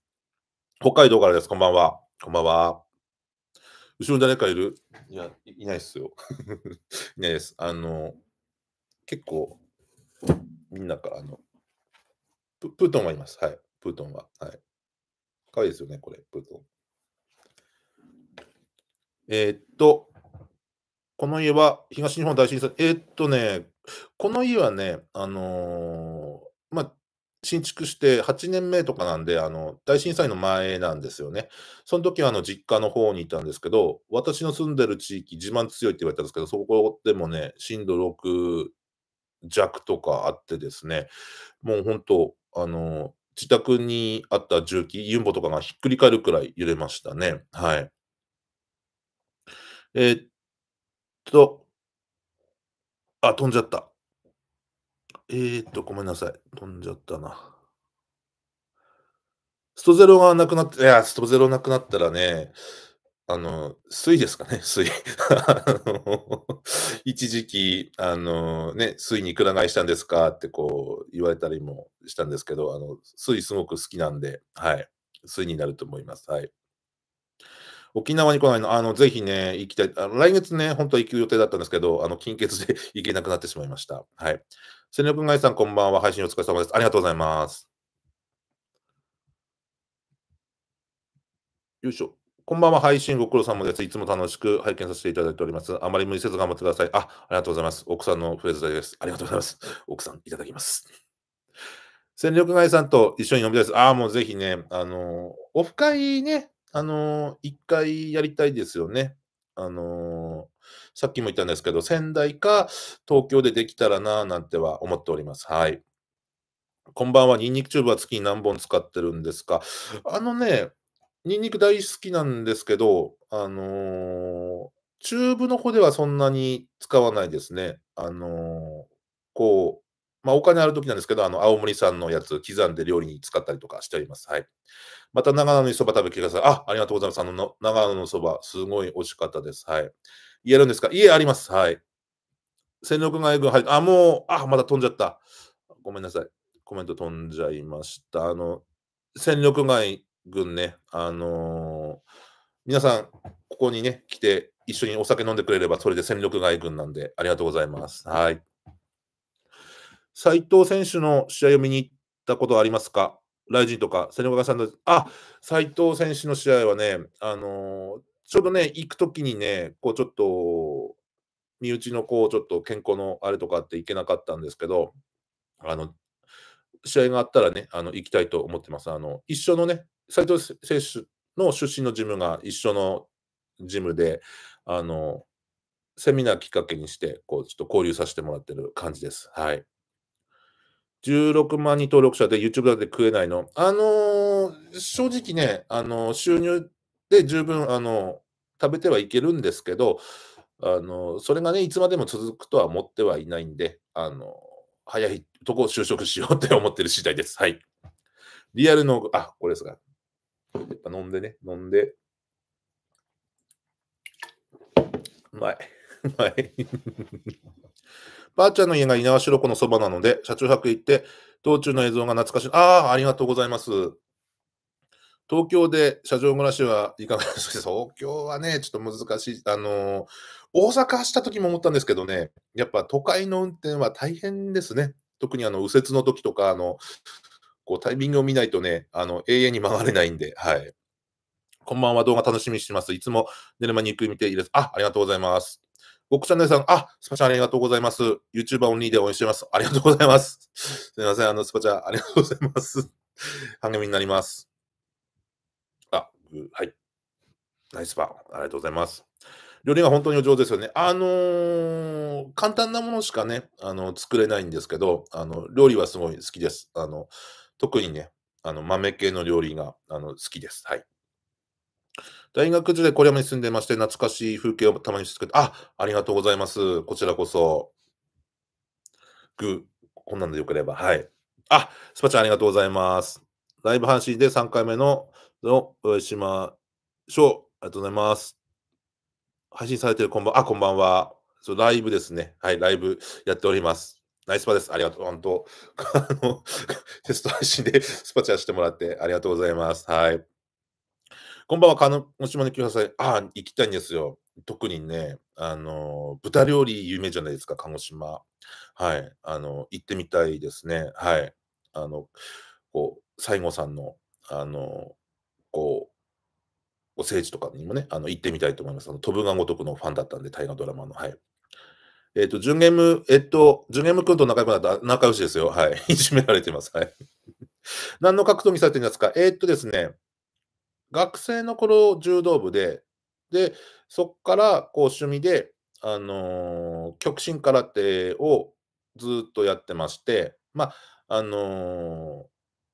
北海道からです。こんばんは。こんばんは。後ろに誰かいるいや、いないですよ。いないです。あの、結構、みんなから、あの、プートンはいます。はい。プートンは。はい。かわいいですよね、これ、プートン。えー、っと、この家は東日本大震災、えー、っとね、この家はね、あのー、まあ、新築して8年目とかなんで、あの、大震災の前なんですよね。その時はあの実家の方にいたんですけど、私の住んでる地域、自慢強いって言われたんですけど、そこでもね、震度6弱とかあってですね、もう本当、あの、自宅にあった重機、ユンボとかがひっくり返るくらい揺れましたね。はい。えー、っと、あ、飛んじゃった。えー、っと、ごめんなさい。飛んじゃったな。ストゼロがなくなって、いや、ストゼロなくなったらね、あの、水ですかね、水。一時期、あの、ね、水にいくら替えしたんですかってこう言われたりもしたんですけど、あの、水すごく好きなんで、はい、水になると思います。はい。沖縄に来ないの、あの、ぜひね、行きたい。あの来月ね、本当は行く予定だったんですけど、あの、金欠で行けなくなってしまいました。はい。戦力外さん、こんばんは。配信お疲れ様です。ありがとうございます。よいしょ。こんばんは。配信ご苦労様です。いつも楽しく拝見させていただいております。あまり無理せず頑張ってください。あ、ありがとうございます。奥さんのフレーズです。ありがとうございます。奥さん、いただきます。戦力外さんと一緒に飲みたいです。ああ、もうぜひね、あの、オフ会ね、あの、一回やりたいですよね。あの、さっきも言ったんですけど、仙台か東京でできたらなぁなんては思っております。はい。こんばんは、ニンニクチューブは月に何本使ってるんですかあのね、ニンニク大好きなんですけど、あのー、チューブの方ではそんなに使わないですね。あのー、こう、まあ、お金ある時なんですけど、あの、青森産のやつ、刻んで料理に使ったりとかしております。はい。また長野のそば食べてください。あ、ありがとうございます。あの、長野のそば、すごい美味しかったです。はい。言えるんですかいえ、あります。はい。戦力外軍入あ、もう、あ、まだ飛んじゃった。ごめんなさい。コメント飛んじゃいました。あの、戦力外軍ね、あのー、皆さん、ここにね、来て、一緒にお酒飲んでくれれば、それで戦力外軍なんで、ありがとうございます。はい。斎藤選手の試合を見に行ったことはありますかライジンとか、セネガさんの、あ、斎藤選手の試合はね、あのー、ちょうどね、行くときにね、こうちょっと、身内のこう、ちょっと健康のあれとかって行けなかったんですけど、あの、試合があったらね、あの行きたいと思ってます。あの、一緒のね、斎藤選手の出身のジムが一緒のジムで、あの、セミナーきっかけにして、こう、ちょっと交流させてもらってる感じです。はい。16万人登録者で YouTube だって食えないの。あのー、正直ね、あのー、収入で、十分、あの、食べてはいけるんですけど、あの、それがね、いつまでも続くとは思ってはいないんで、あの、早いとこ就職しようって思ってる次第です。はい。リアルの、あ、これですか。やっぱ飲んでね、飲んで。うまい。うまい。ばあちゃんの家が猪苗代湖のそばなので、車中泊行って、道中の映像が懐かしい。ああ、ありがとうございます。東京で車上暮らしはいかがですか東京はね、ちょっと難しい。あの、大阪した時も思ったんですけどね、やっぱ都会の運転は大変ですね。特にあの右折の時とか、あの、こうタイミングを見ないとね、あの、永遠に回れないんで、はい。こんばんは、動画楽しみにしてます。いつも寝る間に行く見ていいです。あ、ありがとうございます。ごくチャンネルさん、あ、スパチャありがとうございます。YouTuber オンリーで応援してます。ありがとうございます。すみません、あの、スパチャありがとうございます。励みになります。はい。ナイスパー。ありがとうございます。料理が本当にお上手ですよね。あのー、簡単なものしかね、あの、作れないんですけど、あの、料理はすごい好きです。あの、特にね、あの、豆系の料理が、あの、好きです。はい。大学時代、小山に住んでまして、懐かしい風景をたまに作って、あ、ありがとうございます。こちらこそ。グこんなのでよければ。はい。あ、スパちゃんありがとうございます。ライブ配信で3回目のどうも、お会いしましょう。ありがとうございます。配信されてるこんばん、は。あ、こんばんは。そう、ライブですね。はい、ライブやっております。ナイスパです。ありがとう。本当、あの、テスト配信でスパチャしてもらってありがとうございます。はい。こんばんは、鹿児島てください。ああ、行きたいんですよ。特にね、あの、豚料理有名じゃないですか、鹿児島。はい。あの、行ってみたいですね。はい。あの、こう、西郷さんの、あの、こう、お政治とかにもね、あの行ってみたいと思います。あの飛ぶがごとくのファンだったんで、大河ドラマの。はい。えっ、ー、と、ンゲーム、えっ、ー、と、ンゲーム君と仲良くなった、仲良しですよ。はい。いじめられてます。はい。何の格闘技されてるんですかえー、っとですね、学生の頃、柔道部で、で、そこから、こう、趣味で、あのー、極真空手をずっとやってまして、まあ、あの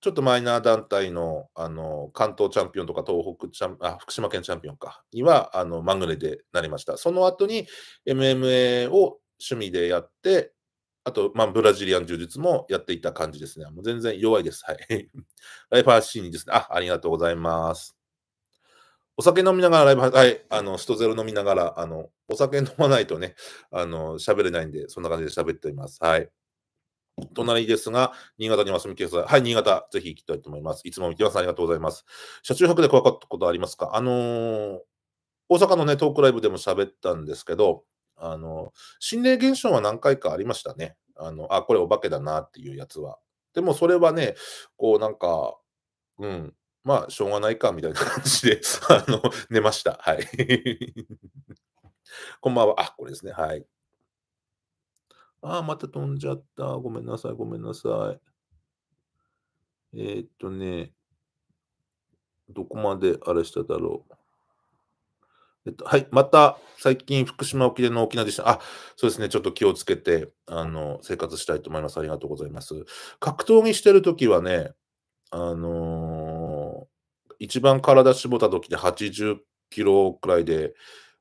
ちょっとマイナー団体のあの関東チャンピオンとか東北チャンあ、福島県チャンピオンかにはあのまぐれでなりました。その後に MMA を趣味でやって、あと、まあ、ブラジリアン柔術もやっていた感じですね。もう全然弱いです。はい。ライフハーシーにですね。あ、ありがとうございます。お酒飲みながらライブ、はい、あの、トゼロ飲みながら、あの、お酒飲まないとね、あの、喋れないんで、そんな感じで喋っております。はい。隣ですが、新潟にお住みください。はい、新潟、ぜひ行きたいと思います。いつも見てます。ありがとうございます。車中泊で怖かったことありますかあのー、大阪のね、トークライブでも喋ったんですけど、あのー、心霊現象は何回かありましたね。あの、あ、これお化けだなっていうやつは。でもそれはね、こうなんか、うん、まあ、しょうがないかみたいな感じで、あの、寝ました。はい。こんばんは。あ、これですね。はい。ああ、また飛んじゃった。ごめんなさい、ごめんなさい。えー、っとね、どこまであれしただろう。えっと、はい、また最近福島沖での沖縄地震、あ、そうですね、ちょっと気をつけて、あの、生活したいと思います。ありがとうございます。格闘技してるときはね、あのー、一番体絞ったときで80キロくらいで、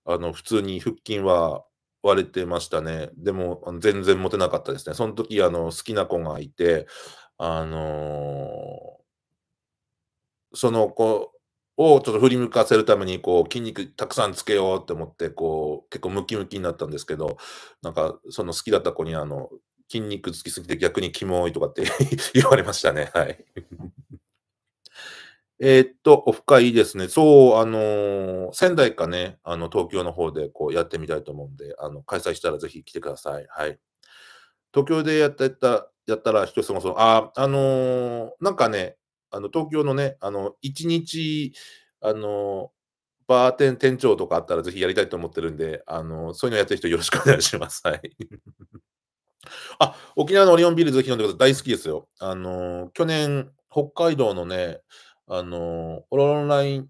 あの、普通に腹筋はわれてましたね。でも、全然モテなかったですね。その時、あの、好きな子がいて、あのー、その子をちょっと振り向かせるために、こう、筋肉たくさんつけようって思って、こう、結構ムキムキになったんですけど、なんか、その好きだった子に、あの、筋肉つきすぎて逆にキモいとかって 言われましたね。はい。えー、っと、オフ会いいですね。そう、あのー、仙台かね、あの、東京の方でこうやってみたいと思うんで、あの、開催したらぜひ来てください。はい。東京でやった、やったら、人、そつもそう、あ、あのー、なんかね、あの、東京のね、あの、一日、あのバーテン店長とかあったらぜひやりたいと思ってるんで、あのそういうのやってる人よろしくお願いします。はい。あ、沖縄のオリオンビールぜひ飲んでください。大好きですよ。あの去年、北海道のね、あの、オンライン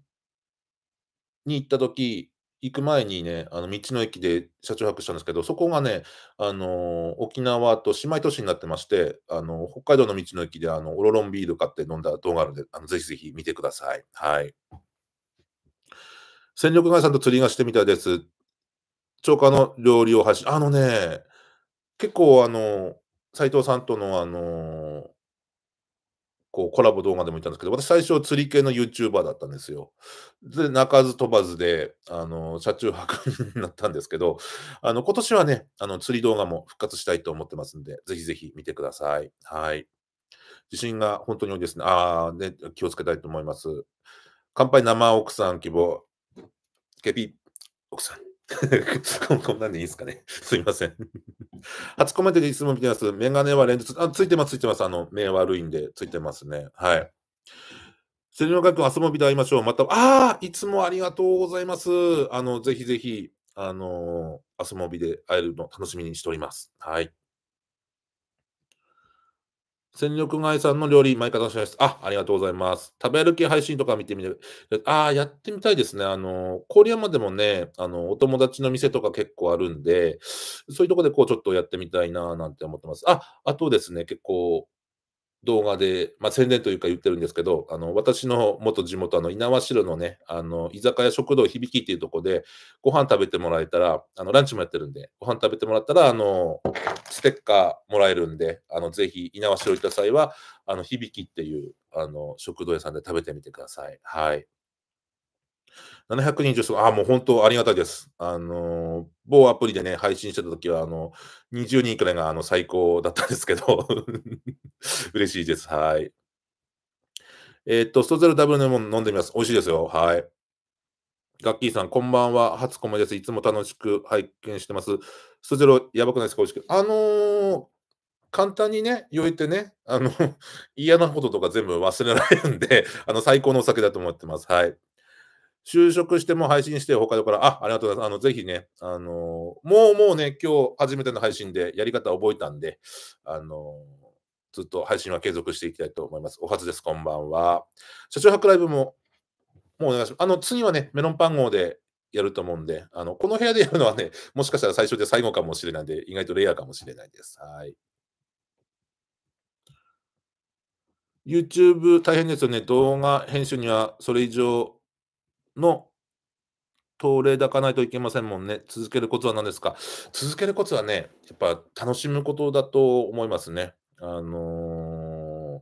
に行った時、行く前にね、あの道の駅で車中泊したんですけど、そこがね、あの沖縄と姉妹都市になってまして、あの北海道の道の駅であのオロロンビール買って飲んだ動画あるんで、あのぜひぜひ見てください。はい。戦力外さんと釣りがしてみたいです。超過の料理をはし、あのね、結構あの、斎藤さんとのあのこうコラボ動画でも言ったんですけど、私最初釣り系の YouTuber だったんですよ。で、鳴かず飛ばずで、あの、車中泊になったんですけど、あの、今年はね、あの、釣り動画も復活したいと思ってますんで、ぜひぜひ見てください。はい。地震が本当に多いですね。ああ、ね、気をつけたいと思います。乾杯生奥さん希望。ケピ、奥さん。こんなんでいいですかね。すいません。初コメントでいつも見てます。メガネは連日、あ、ついてます、ついてます。あの、目悪いんで、ついてますね。はい。セリノ学もびで会いましょう。また、ああ、いつもありがとうございます。あの、ぜひぜひ、あのー、もびで会えるの楽しみにしております。はい。戦力外さんの料理、毎方のし介です。あ、ありがとうございます。食べ歩き配信とか見てみる。ああ、やってみたいですね。あの、郡山でもね、あの、お友達の店とか結構あるんで、そういうとこでこう、ちょっとやってみたいな、なんて思ってます。あ、あとですね、結構、動画で、まあ、宣伝というか言ってるんですけど、あの私の元地元、あの猪苗代のね、あの居酒屋食堂響きっていうとこで、ご飯食べてもらえたら、あのランチもやってるんで、ご飯食べてもらったら、あのステッカーもらえるんで、あのぜひ猪苗代行った際は、あの響きっていうあの食堂屋さんで食べてみてください。はい700人ああ、もう本当ありがたいです。あの、某アプリでね、配信してた時は、あの、20人くらいがあの最高だったんですけど 嬉しいです。はい。えー、っと、ストゼロダブルのも飲んでみます。美味しいですよ。はい。ガッキーさん、こんばんは。初コメです。いつも楽しく拝見してます。ストゼロ、やばくないですか美味しく。あのー、簡単にね、酔えてね、あの、嫌なこととか全部忘れられるんで、あの、最高のお酒だと思ってます。はい。就職しても配信して、他だから、あ、ありがとうございます。あの、ぜひね、あのもうもうね、今日初めての配信でやり方覚えたんで、あのずっと配信は継続していきたいと思います。お初です、こんばんは。社長博ライブも、もうお願いします。あの、次はね、メロンパン号でやると思うんで、あの、この部屋でやるのはね、もしかしたら最初で最後かもしれないんで、意外とレアかもしれないです。はい。YouTube 大変ですよね。動画編集にはそれ以上のトレ抱かないといけませんもんね。続けるコツは何ですか続けるコツはね、やっぱ楽しむことだと思いますね。あのー、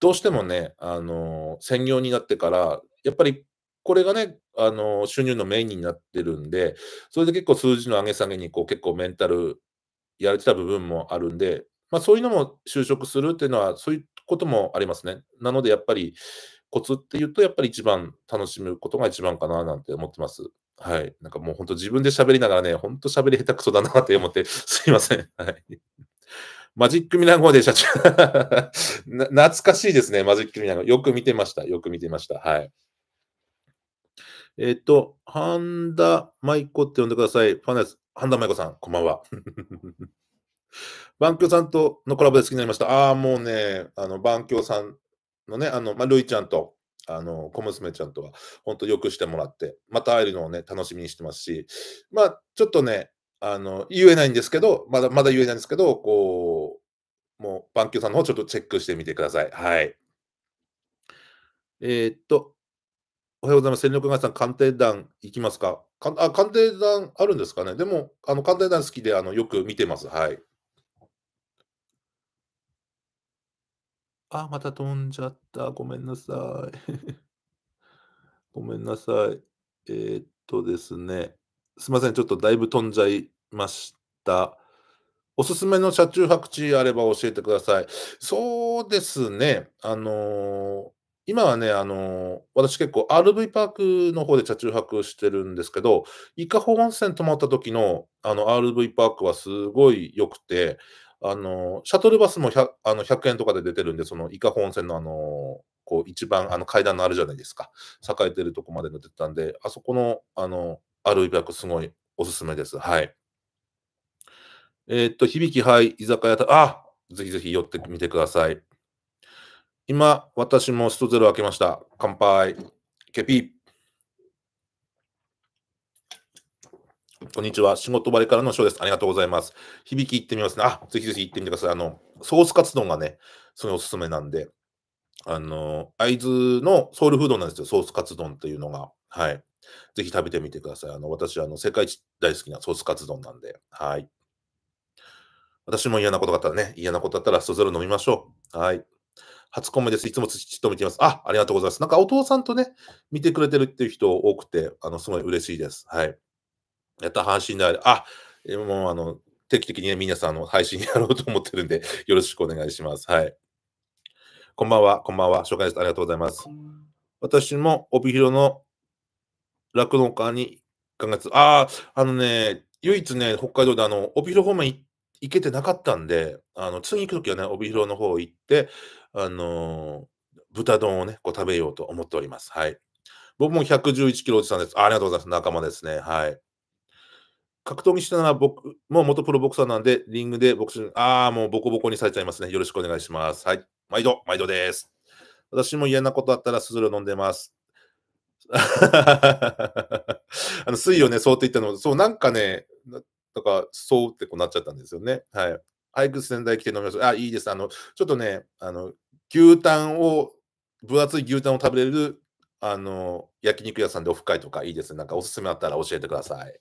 どうしてもね、あのー、専業になってから、やっぱりこれがね、あのー、収入のメインになってるんで、それで結構数字の上げ下げにこう結構メンタルやれてた部分もあるんで、まあ、そういうのも就職するっていうのは、そういうこともありますね。なのでやっぱり、コツっていうと、やっぱり一番楽しむことが一番かななんて思ってます。はい。なんかもう本当自分で喋りながらね、本当喋り下手くそだなって思って、すいません。はい。マジックミラー号で社長 懐かしいですね、マジックミラー号。よく見てました。よく見てました。はい。えっ、ー、と、ハンダマイコって呼んでください。ファンです。ハンダマイコさん、こんばんは。バンキョさんとのコラボで好きになりました。ああ、もうね、あの、バンキョさんのね、あの、まあ、ルちゃんと、あの、小娘ちゃんとは、本当よくしてもらって、また会えるのをね、楽しみにしてますし、まあ、ちょっとね、あの、言えないんですけど、まだ、まだ言えないんですけど、こう、もう、ューさんの方ちょっとチェックしてみてください。はい。えー、っと、おはようございます。戦力会さん、鑑定団行きますかあ、鑑定団あるんですかねでも、あの、鑑定団好きで、あの、よく見てます。はい。あ、また飛んじゃった。ごめんなさい。ごめんなさい。えーっとですね。すいません。ちょっとだいぶ飛んじゃいました。おすすめの車中泊地あれば教えてください。そうですね。あのー今はね、あのー私結構 RV パークの方で車中泊してるんですけど、伊香保温泉泊まった時のあの RV パークはすごい良くて、あの、シャトルバスも 100, あの100円とかで出てるんで、その伊香温泉のあの、こう一番あの階段のあるじゃないですか。栄えてるとこまで乗ってたんで、あそこの、あの、あるたくすごいおすすめです。はい。えー、っと、響きはい、居酒屋た、あぜひぜひ寄ってみてくだささい今、私もストゼロ開けました。乾杯。ケピこんにちは。仕事終わりからのショーです。ありがとうございます。響き行ってみますね。あ、ぜひぜひ行ってみてください。あの、ソースカツ丼がね、それおすすめなんで、あの、会津のソウルフードなんですよ。ソースカツ丼っていうのが。はい。ぜひ食べてみてください。あの、私、あの、世界一大好きなソースカツ丼なんで、はい。私も嫌なことがあったらね、嫌なことだったら、そゼぞ飲みましょう。はい。初コメです。いつもちっと見てます。あ、ありがとうございます。なんかお父さんとね、見てくれてるっていう人多くて、あの、すごい嬉しいです。はい。やった阪神であれ、あ、もうあの、定期的に、ね、皆さんの配信やろうと思ってるんで、よろしくお願いします。はい。こんばんは、こんばんは。紹介です。ありがとうございます。私も帯広の酪農家に1ヶ月、ああ、あのね、唯一ね、北海道であの、帯広方面行けてなかったんで、あの、次行くときはね、帯広の方行って、あのー、豚丼をね、こう食べようと思っております。はい。僕も111キロおじさんです。ありがとうございます。仲間ですね。はい。格闘技してのは僕も元プロボクサーなんで、リングでボクシング、ああ、もうボコボコにされちゃいますね。よろしくお願いします。はい。毎度、毎度です。私も嫌なことあったら、すずる飲んでます。あの、水をね、そうって言ったの、そう、なんかね、なとか、そうってこうなっちゃったんですよね。はい。アイクス仙台来て飲みます。あ、いいです。あの、ちょっとね、あの、牛タンを、分厚い牛タンを食べれる、あの、焼肉屋さんでオフ会とかいいですね。なんかおすすめあったら教えてください。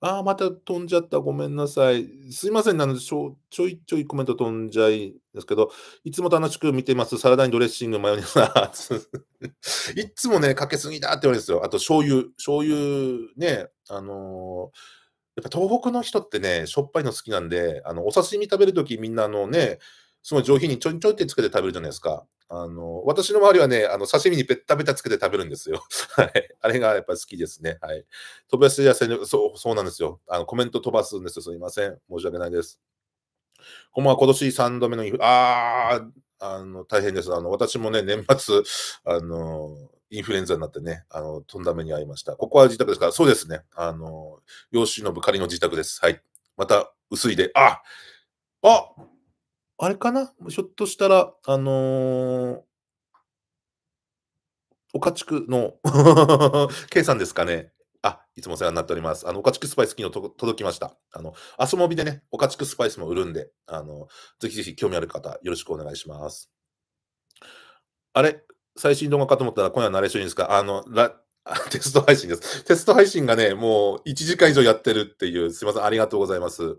ああ、また飛んじゃった。ごめんなさい。すいません。なのちょ、ちょいちょいコメント飛んじゃいですけど、いつも楽しく見てます。サラダにドレッシング、マヨネーズ。いつもね、かけすぎだって言われるんですよ。あと、醤油。醤油ね、あのー、やっぱ東北の人ってね、しょっぱいの好きなんで、あのお刺身食べるときみんなあのね、すごい上品にちょいちょいってつけて食べるじゃないですか。あの、私の周りはね、あの、刺身にベタべタつけて食べるんですよ。はい。あれがやっぱ好きですね。はい。飛ばすやせん、そう、そうなんですよ。あの、コメント飛ばすんですよ。すみません。申し訳ないです。ほんま今年3度目のインフル、あー、あの、大変です。あの、私もね、年末、あの、インフルエンザになってね、あの、とんだ目に遭いました。ここは自宅ですから、そうですね。あの、養子のぶ仮の自宅です。はい。また、薄いで、あああれかなひょっとしたら、あのー、岡地区の K さんですかね。あ、いつもお世話になっております。あの、岡地区スパイス昨日と届きました。あの、あそもびでね、岡地区スパイスも売るんで、あの、ぜひぜひ興味ある方、よろしくお願いします。あれ最新動画かと思ったら、今夜はナレーションいいんですかあの、テスト配信です。テスト配信がね、もう1時間以上やってるっていう、すいません、ありがとうございます。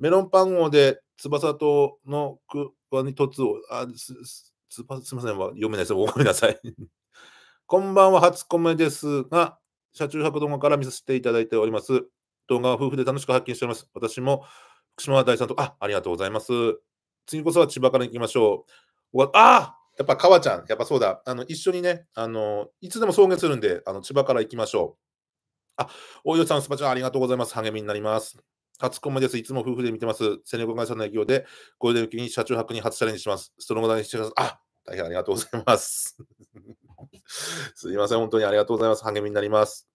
メロンパン号で翼とのくわにとつを、あすすすすみません、読めないです。ごめんなさい。こんばんは、初コメですが、車中泊動画から見させていただいております。動画は夫婦で楽しく発見しております。私も福島大さんと、あ、ありがとうございます。次こそは千葉から行きましょう。わあやっぱ川ちゃん、やっぱそうだ。あの、一緒にね、あの、いつでも送迎するんで、あの、千葉から行きましょう。あ、大岩さん、スパチャありがとうございます。励みになります。初コメです。いつも夫婦で見てます。戦力会社の営業で、ゴールデンウィークに車中泊に初チャレンジします。ストロングダウンしてください。あ大変ありがとうございます。すいません。本当にありがとうございます。励みになります。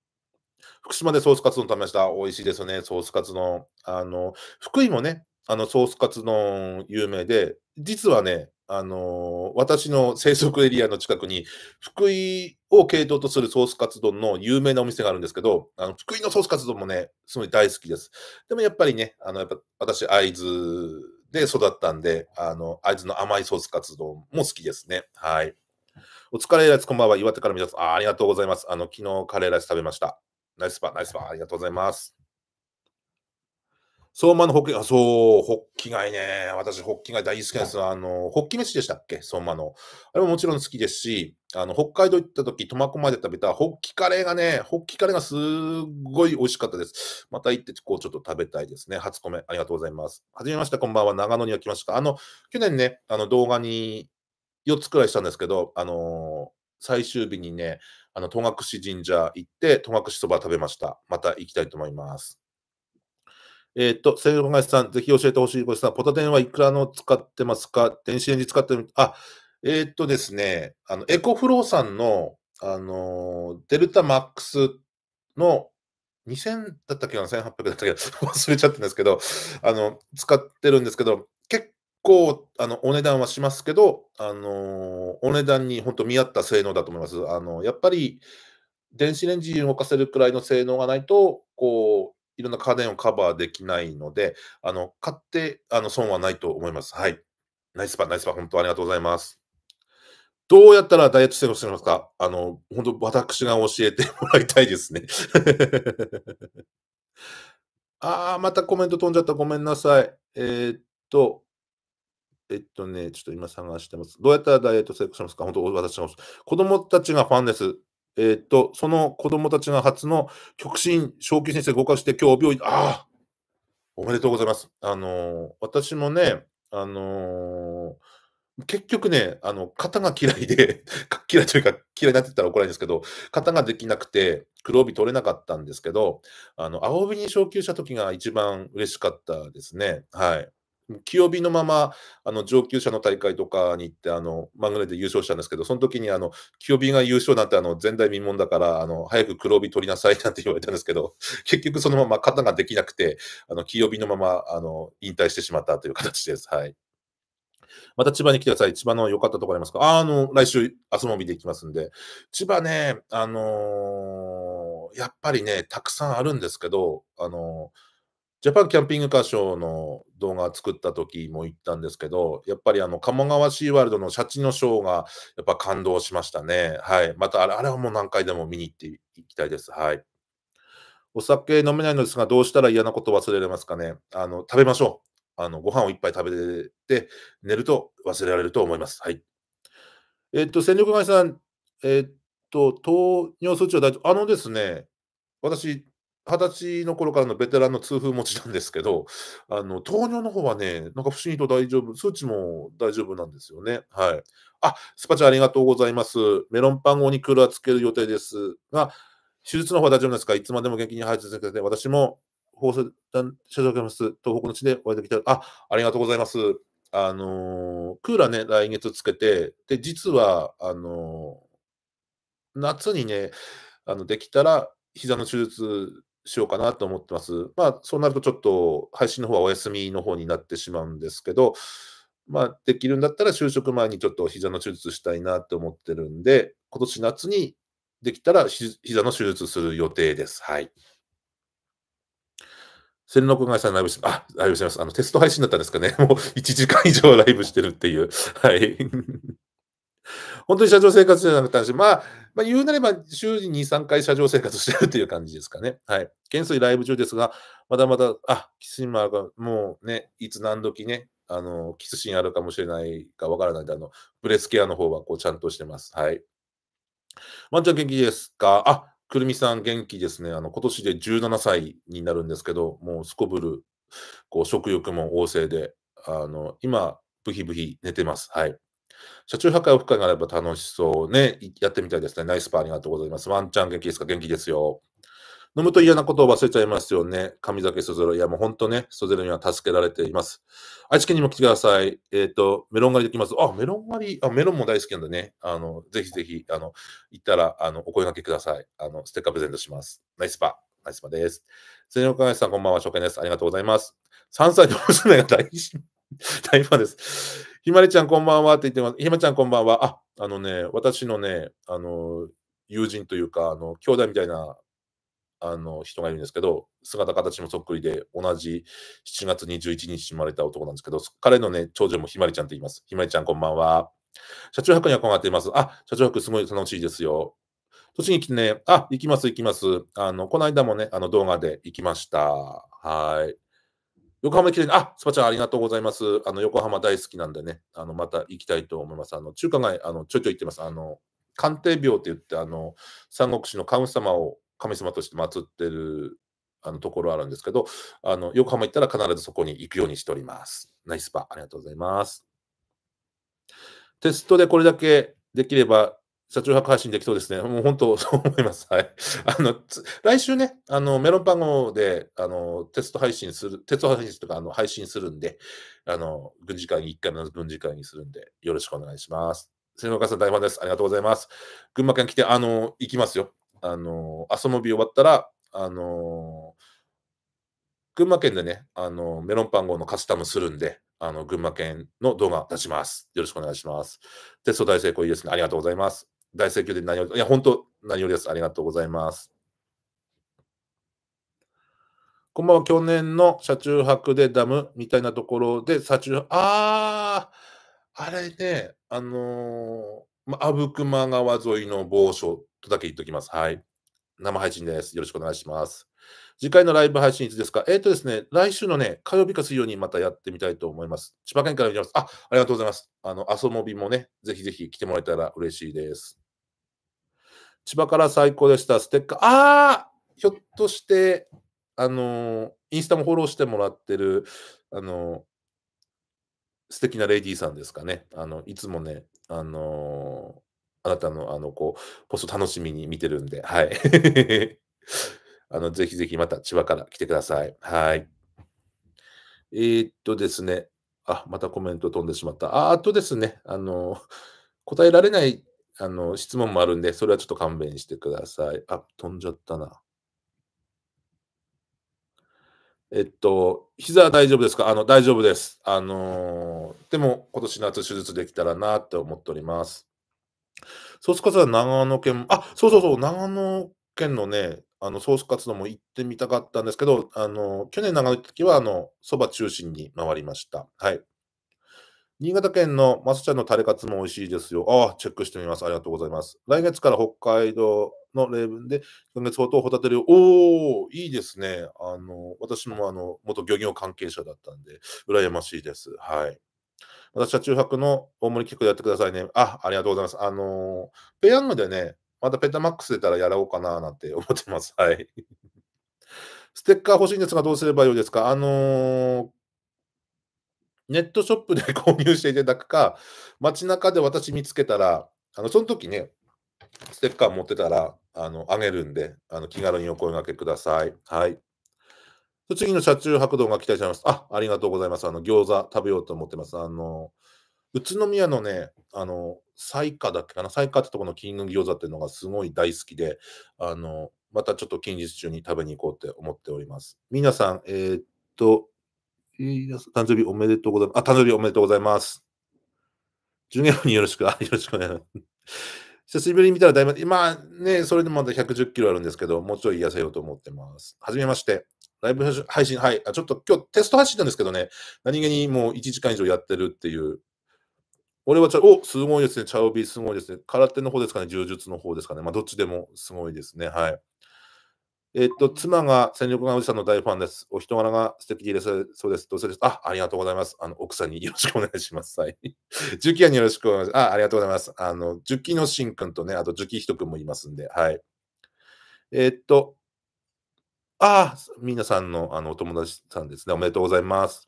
福島でソースカツ丼食べました。美味しいですね。ソースカツ丼。あの、福井もね、あの、ソースカツ丼有名で、実はね、あの私の生息エリアの近くに、福井を系統とするソースカツ丼の有名なお店があるんですけど、あの福井のソースカツ丼もね、すごい大好きです。でもやっぱりね、あのやっぱ私、会津で育ったんで、あの会津の甘いソースカツ丼も好きですね。はい。お疲れラす。ス、こんばんは。岩手から皆さん、あありがとうございます。あの昨日、カレーライス食べました。ナイスパ、ナイスパ、ありがとうございます。相馬のホッキ、あ、そう、ホッキ貝ね。私、ホッキ貝大好きなんですよ。あの、ホッキ飯でしたっけ相馬の。あれももちろん好きですし、あの、北海道行った時、苫小牧で食べたホッキカレーがね、ホッキカレーがすごい美味しかったです。また行って、こう、ちょっと食べたいですね。初コメ、ありがとうございます。はじめまして、こんばんは。長野には来ました。あの、去年ね、あの、動画に4つくらいしたんですけど、あのー、最終日にね、あの、戸隠神社行って、戸隠そば食べました。また行きたいと思います。えっ、と、セルフガイさん、ぜひ教えてほしいご質問。ポタテンはいくらの使ってますか電子レンジ使ってるあ、えっ、とですね、あの、エコフローさんの、あの、デルタマックスの2000だったっけな、1800だったっけど 忘れちゃったんですけど、あの、使ってるんですけど、結構、あの、お値段はしますけど、あの、お値段に本当見合った性能だと思います。あの、やっぱり、電子レンジ動かせるくらいの性能がないと、こう、いろんな家電をカバーできないので、あの、買って、あの、損はないと思います。はい。ナイスパ、ナイスパ、本当ありがとうございます。どうやったらダイエット成功しますかあの、本当私が教えてもらいたいですね。ああ、またコメント飛んじゃった。ごめんなさい。えー、っと、えっとね、ちょっと今探してます。どうやったらダイエット成功しますか本当、私の子供たちがファンです。えー、っと、その子供たちが初の極真昇級先生合格して、今日病院、ああ、おめでとうございます。あのー、私もね、あのー、結局ね、あの、型が嫌いで 嫌いというか、嫌いになってたら怒られるんですけど、型ができなくて、黒帯取れなかったんですけど、あの、青帯に昇級した時が一番嬉しかったですね。はい。清火のままあの上級者の大会とかに行ってあのマグネで優勝したんですけどその時にあの清火が優勝なんてあの前代未聞だからあの早く黒帯取りなさいなんて言われたんですけど結局そのまま肩ができなくてあの清火のままあの引退してしまったという形です。はいまた千葉に来てください。千葉の良かったところありますかあの、来週、明日も見ていきますんで。千葉ね、あのー、やっぱりね、たくさんあるんですけど、あのージャパンキャンピングカーショーの動画作った時も言ったんですけど、やっぱりあの、鴨川シーワールドのシャチのショーが、やっぱ感動しましたね。はい。またあれ、あれはもう何回でも見に行っていきたいです。はい。お酒飲めないのですが、どうしたら嫌なこと忘れられますかね。あの、食べましょう。あの、ご飯をいっぱい食べて、寝ると忘れられると思います。はい。えっと、戦力外さん、えっと、糖尿素中は大丈夫。あのですね、私、二十歳の頃からのベテランの痛風持ちなんですけど、あの、糖尿の方はね、なんか不思議と大丈夫、数値も大丈夫なんですよね。はい。あ、スパチャありがとうございます。メロンパン号にクーラーつける予定ですが、手術の方は大丈夫ですかいつまでも元気に配置してくれて、私も放送団お長ます。東北の地でお会いできたあ、ありがとうございます。あのー、クーラーね、来月つけて、で、実は、あのー、夏にね、あのできたら、膝の手術しようかなと思ってます。まあ、そうなるとちょっと配信の方はお休みの方になってしまうんですけど、まあ、できるんだったら就職前にちょっと膝の手術したいなと思ってるんで、今年夏にできたら膝の手術する予定です。はい。千六会さんライブし、あ、ライブしてます。あの、テスト配信だったんですかね。もう1時間以上ライブしてるっていう。はい。本当に社長生活じゃなくて、まあ、まあ、言うなれば、週に2、3回車上生活してるという感じですかね。はい。現在ライブ中ですが、まだまだ、あ、キスシマがもうね、いつ何時ね、あの、キスシーンあるかもしれないかわからないんで、あの、ブレスケアの方はこうちゃんとしてます。はい。ワンちゃん元気ですかあ、くるみさん元気ですね。あの、今年で17歳になるんですけど、もうすこぶる、こう、食欲も旺盛で、あの、今、ブヒブヒ寝てます。はい。車中泊オフ会があれば楽しそうね。やってみたいですね。ナイスパーありがとうございます。ワンちゃん元気ですか元気ですよ。飲むと嫌なことを忘れちゃいますよね。神酒そぞろ。いや、もう本当ね、そぞろには助けられています。愛知県にも来てください。えっ、ー、と、メロン狩りできます。あ、メロン狩り、あ、メロンも大好きなんでね。あの、ぜひぜひ、あの、行ったら、あの、お声掛けください。あの、ステッカープレゼントします。ナイスパー。ナイスパーです。全力会さん、こんばんは。初見です。ありがとうございます。3歳の娘が大、大ファンです。ひまりちゃんこんばんはって言ってます。ひまちゃんこんばんは。あ、あのね、私のね、あの、友人というか、あの、兄弟みたいな、あの、人がいるんですけど、姿形もそっくりで、同じ7月21日生まれた男なんですけど、彼のね、長女もひまりちゃんって言います。ひまりちゃんこんばんは。社長博に憧れています。あ、社長博すごい楽しいですよ。栃木来てね、あ、行きます、行きます。あの、この間もね、あの動画で行きました。はい。横浜駅伝、あ、スパちゃんありがとうございます。あの、横浜大好きなんでね、あの、また行きたいと思います。あの、中華街、あの、ちょいちょい行ってます。あの、鑑定病って言って、あの、三国志の神様を神様として祀ってる、あの、ところあるんですけど、あの、横浜行ったら必ずそこに行くようにしております。ナイスパ、ありがとうございます。テストでこれだけできれば車中泊配信できそうですね。もう本当、そう思います。はい。あの、来週ね、あの、メロンパン号で、あの、テスト配信する、テスト配信とか、あの、配信するんで、あの、軍事会に、1回目の軍事会にするんで、よろしくお願いします。先岡さん、大ファンです。ありがとうございます。群馬県来て、あの、行きますよ。あの、もび終わったら、あの、群馬県でね、あの、メロンパン号のカスタムするんで、あの、群馬県の動画出します。よろしくお願いします。テスト大成功いいですね。ありがとうございます。大盛況で何より、いや、本当何よりです。ありがとうございます。こんばんは、去年の車中泊でダムみたいなところで、車中、あー、あれね、あのー、阿武隈川沿いの某所とだけ言っておきます。はい。生配信です。よろしくお願いします。次回のライブ配信いつですかえっ、ー、とですね、来週のね、火曜日か水曜にまたやってみたいと思います。千葉県から見てます。あ、ありがとうございます。あの、遊びもね、ぜひぜひ来てもらえたら嬉しいです。千葉から最高でした。ステッカー。ああひょっとして、あのー、インスタもフォローしてもらってる、あのー、素敵なレディーさんですかね。あの、いつもね、あのー、あなたの、あの、こう、ポスト楽しみに見てるんで、はい。あの、ぜひぜひまた千葉から来てください。はい。えー、っとですね。あ、またコメント飛んでしまった。あ、あとですね。あの、答えられないあの、質問もあるんで、それはちょっと勘弁してください。あ、飛んじゃったな。えっと、膝は大丈夫ですかあの、大丈夫です。あのー、でも、今年夏手術できたらなって思っております。ソースカツは長野県、あ、そうそうそう、長野県のね、あの、ソース活動も行ってみたかったんですけど、あの、去年長野行った時は、あの、そば中心に回りました。はい。新潟県のマスちゃんのタレカツも美味しいですよ。ああ、チェックしてみます。ありがとうございます。来月から北海道の例文で、今月相当ホタテ料、おお、いいですね。あの、私もあの、元漁業関係者だったんで、羨ましいです。はい。また車中泊の大盛り企画やってくださいね。あ、ありがとうございます。あの、ペヤングでね、またペタマックス出たらやろうかななんて 思ってます。はい。ステッカー欲しいんですが、どうすればよいですかあのーネットショップで 購入していただくか、街中で私見つけたら、あのその時ね、ステッカー持ってたら、あの、あげるんで、あの、気軽にお声掛けください。はい。次の車中泊動画期待してます。あ、ありがとうございます。あの、餃子食べようと思ってます。あの、宇都宮のね、あの、彩花だっけかな、彩花ってとこのキング餃子っていうのがすごい大好きで、あの、またちょっと近日中に食べに行こうって思っております。皆さん、えー、っと、誕生日おめでとうございます。あ、誕生日おめでとうございます。ジュニアによろしく、あ、よろしくお願いします。久しぶりに見たらだいぶ、今ね、それでもまだ110キロあるんですけど、もうちょい痩せようと思ってます。はじめまして。ライブ配信、はい。あちょっと今日テスト配信なんですけどね、何気にもう1時間以上やってるっていう。俺はちゃ、おすごいですね。チャオビーすごいですね。空手の方ですかね、柔術の方ですかね。まあ、どっちでもすごいですね。はい。えっと、妻が戦力がおじさんの大ファンです。お人柄が素敵でそうです。どうせです。あ、ありがとうございます。あの、奥さんに よろしくお願いします。はい。ジュキアによろしくお願いします。あ、ありがとうございます。あの、ジュキのシンくんとね、あとジュキヒト君もいますんで、はい。えっと、あ、皆さんのあのお友達さんですね。おめでとうございます。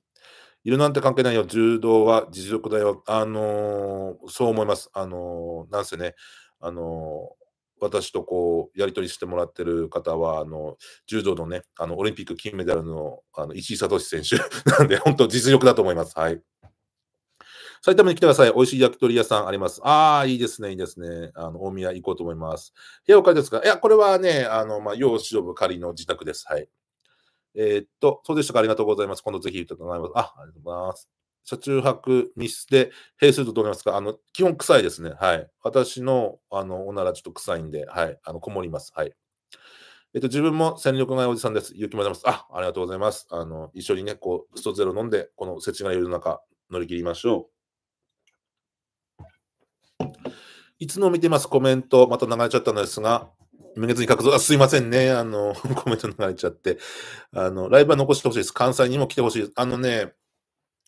いるなんて関係ないよ。柔道は実力だよ。あのー、そう思います。あのー、なんせね、あのー私とこうやり取りしてもらってる方はあの柔道のねあのオリンピック金メダルのあの石井聡選手 なんで本当実力だと思います。はい。埼玉に来てください。美味しい焼き鳥屋さんあります。ああ、いいですね、いいですね。あの、大宮行こうと思います。部屋を借りですかいや、これはね、あの、まあ、養子部仮の自宅です。はい。えー、っと、そうでしたかありがとうございます。今度ぜひらいます。あ、ありがとうございます。車中泊密室で、閉するとどうなりますかあの、基本臭いですね。はい。私の、あの、おならちょっと臭いんで、はい。あの、こもります。はい。えっと、自分も戦力外おじさんです。ゆきござます。あ、ありがとうございます。あの、一緒にね、こう、ストゼロ飲んで、このせちがいる中、乗り切りましょう。いつも見てます、コメント。また流れちゃったのですが、無月に書くぞ。あ、すいませんね。あの、コメント流れちゃって。あの、ライブは残してほしいです。関西にも来てほしいです。あのね、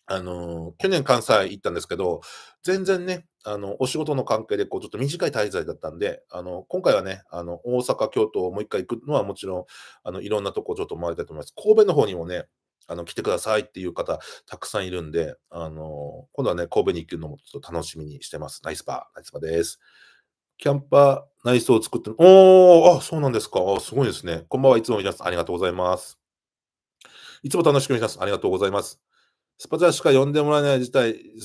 あの、去年関西行ったんですけど、全然ね、あの、お仕事の関係で、こう、ちょっと短い滞在だったんで、あの、今回はね、あの、大阪、京都をもう一回行くのはもちろん、あの、いろんなとこちょっと回りたいと思います。神戸の方にもね、あの、来てくださいっていう方、たくさんいるんで、あの、今度はね、神戸に行くのもちょっと楽しみにしてます。ナイスパー、ナイスパーです。キャンパー内装を作って、おー、あ、そうなんですか。あ、すごいですね。こんばんはいつも皆さんありがとうございます。いつも楽しく見ます。ありがとうございます。スパチャしか呼んでもらえない事態、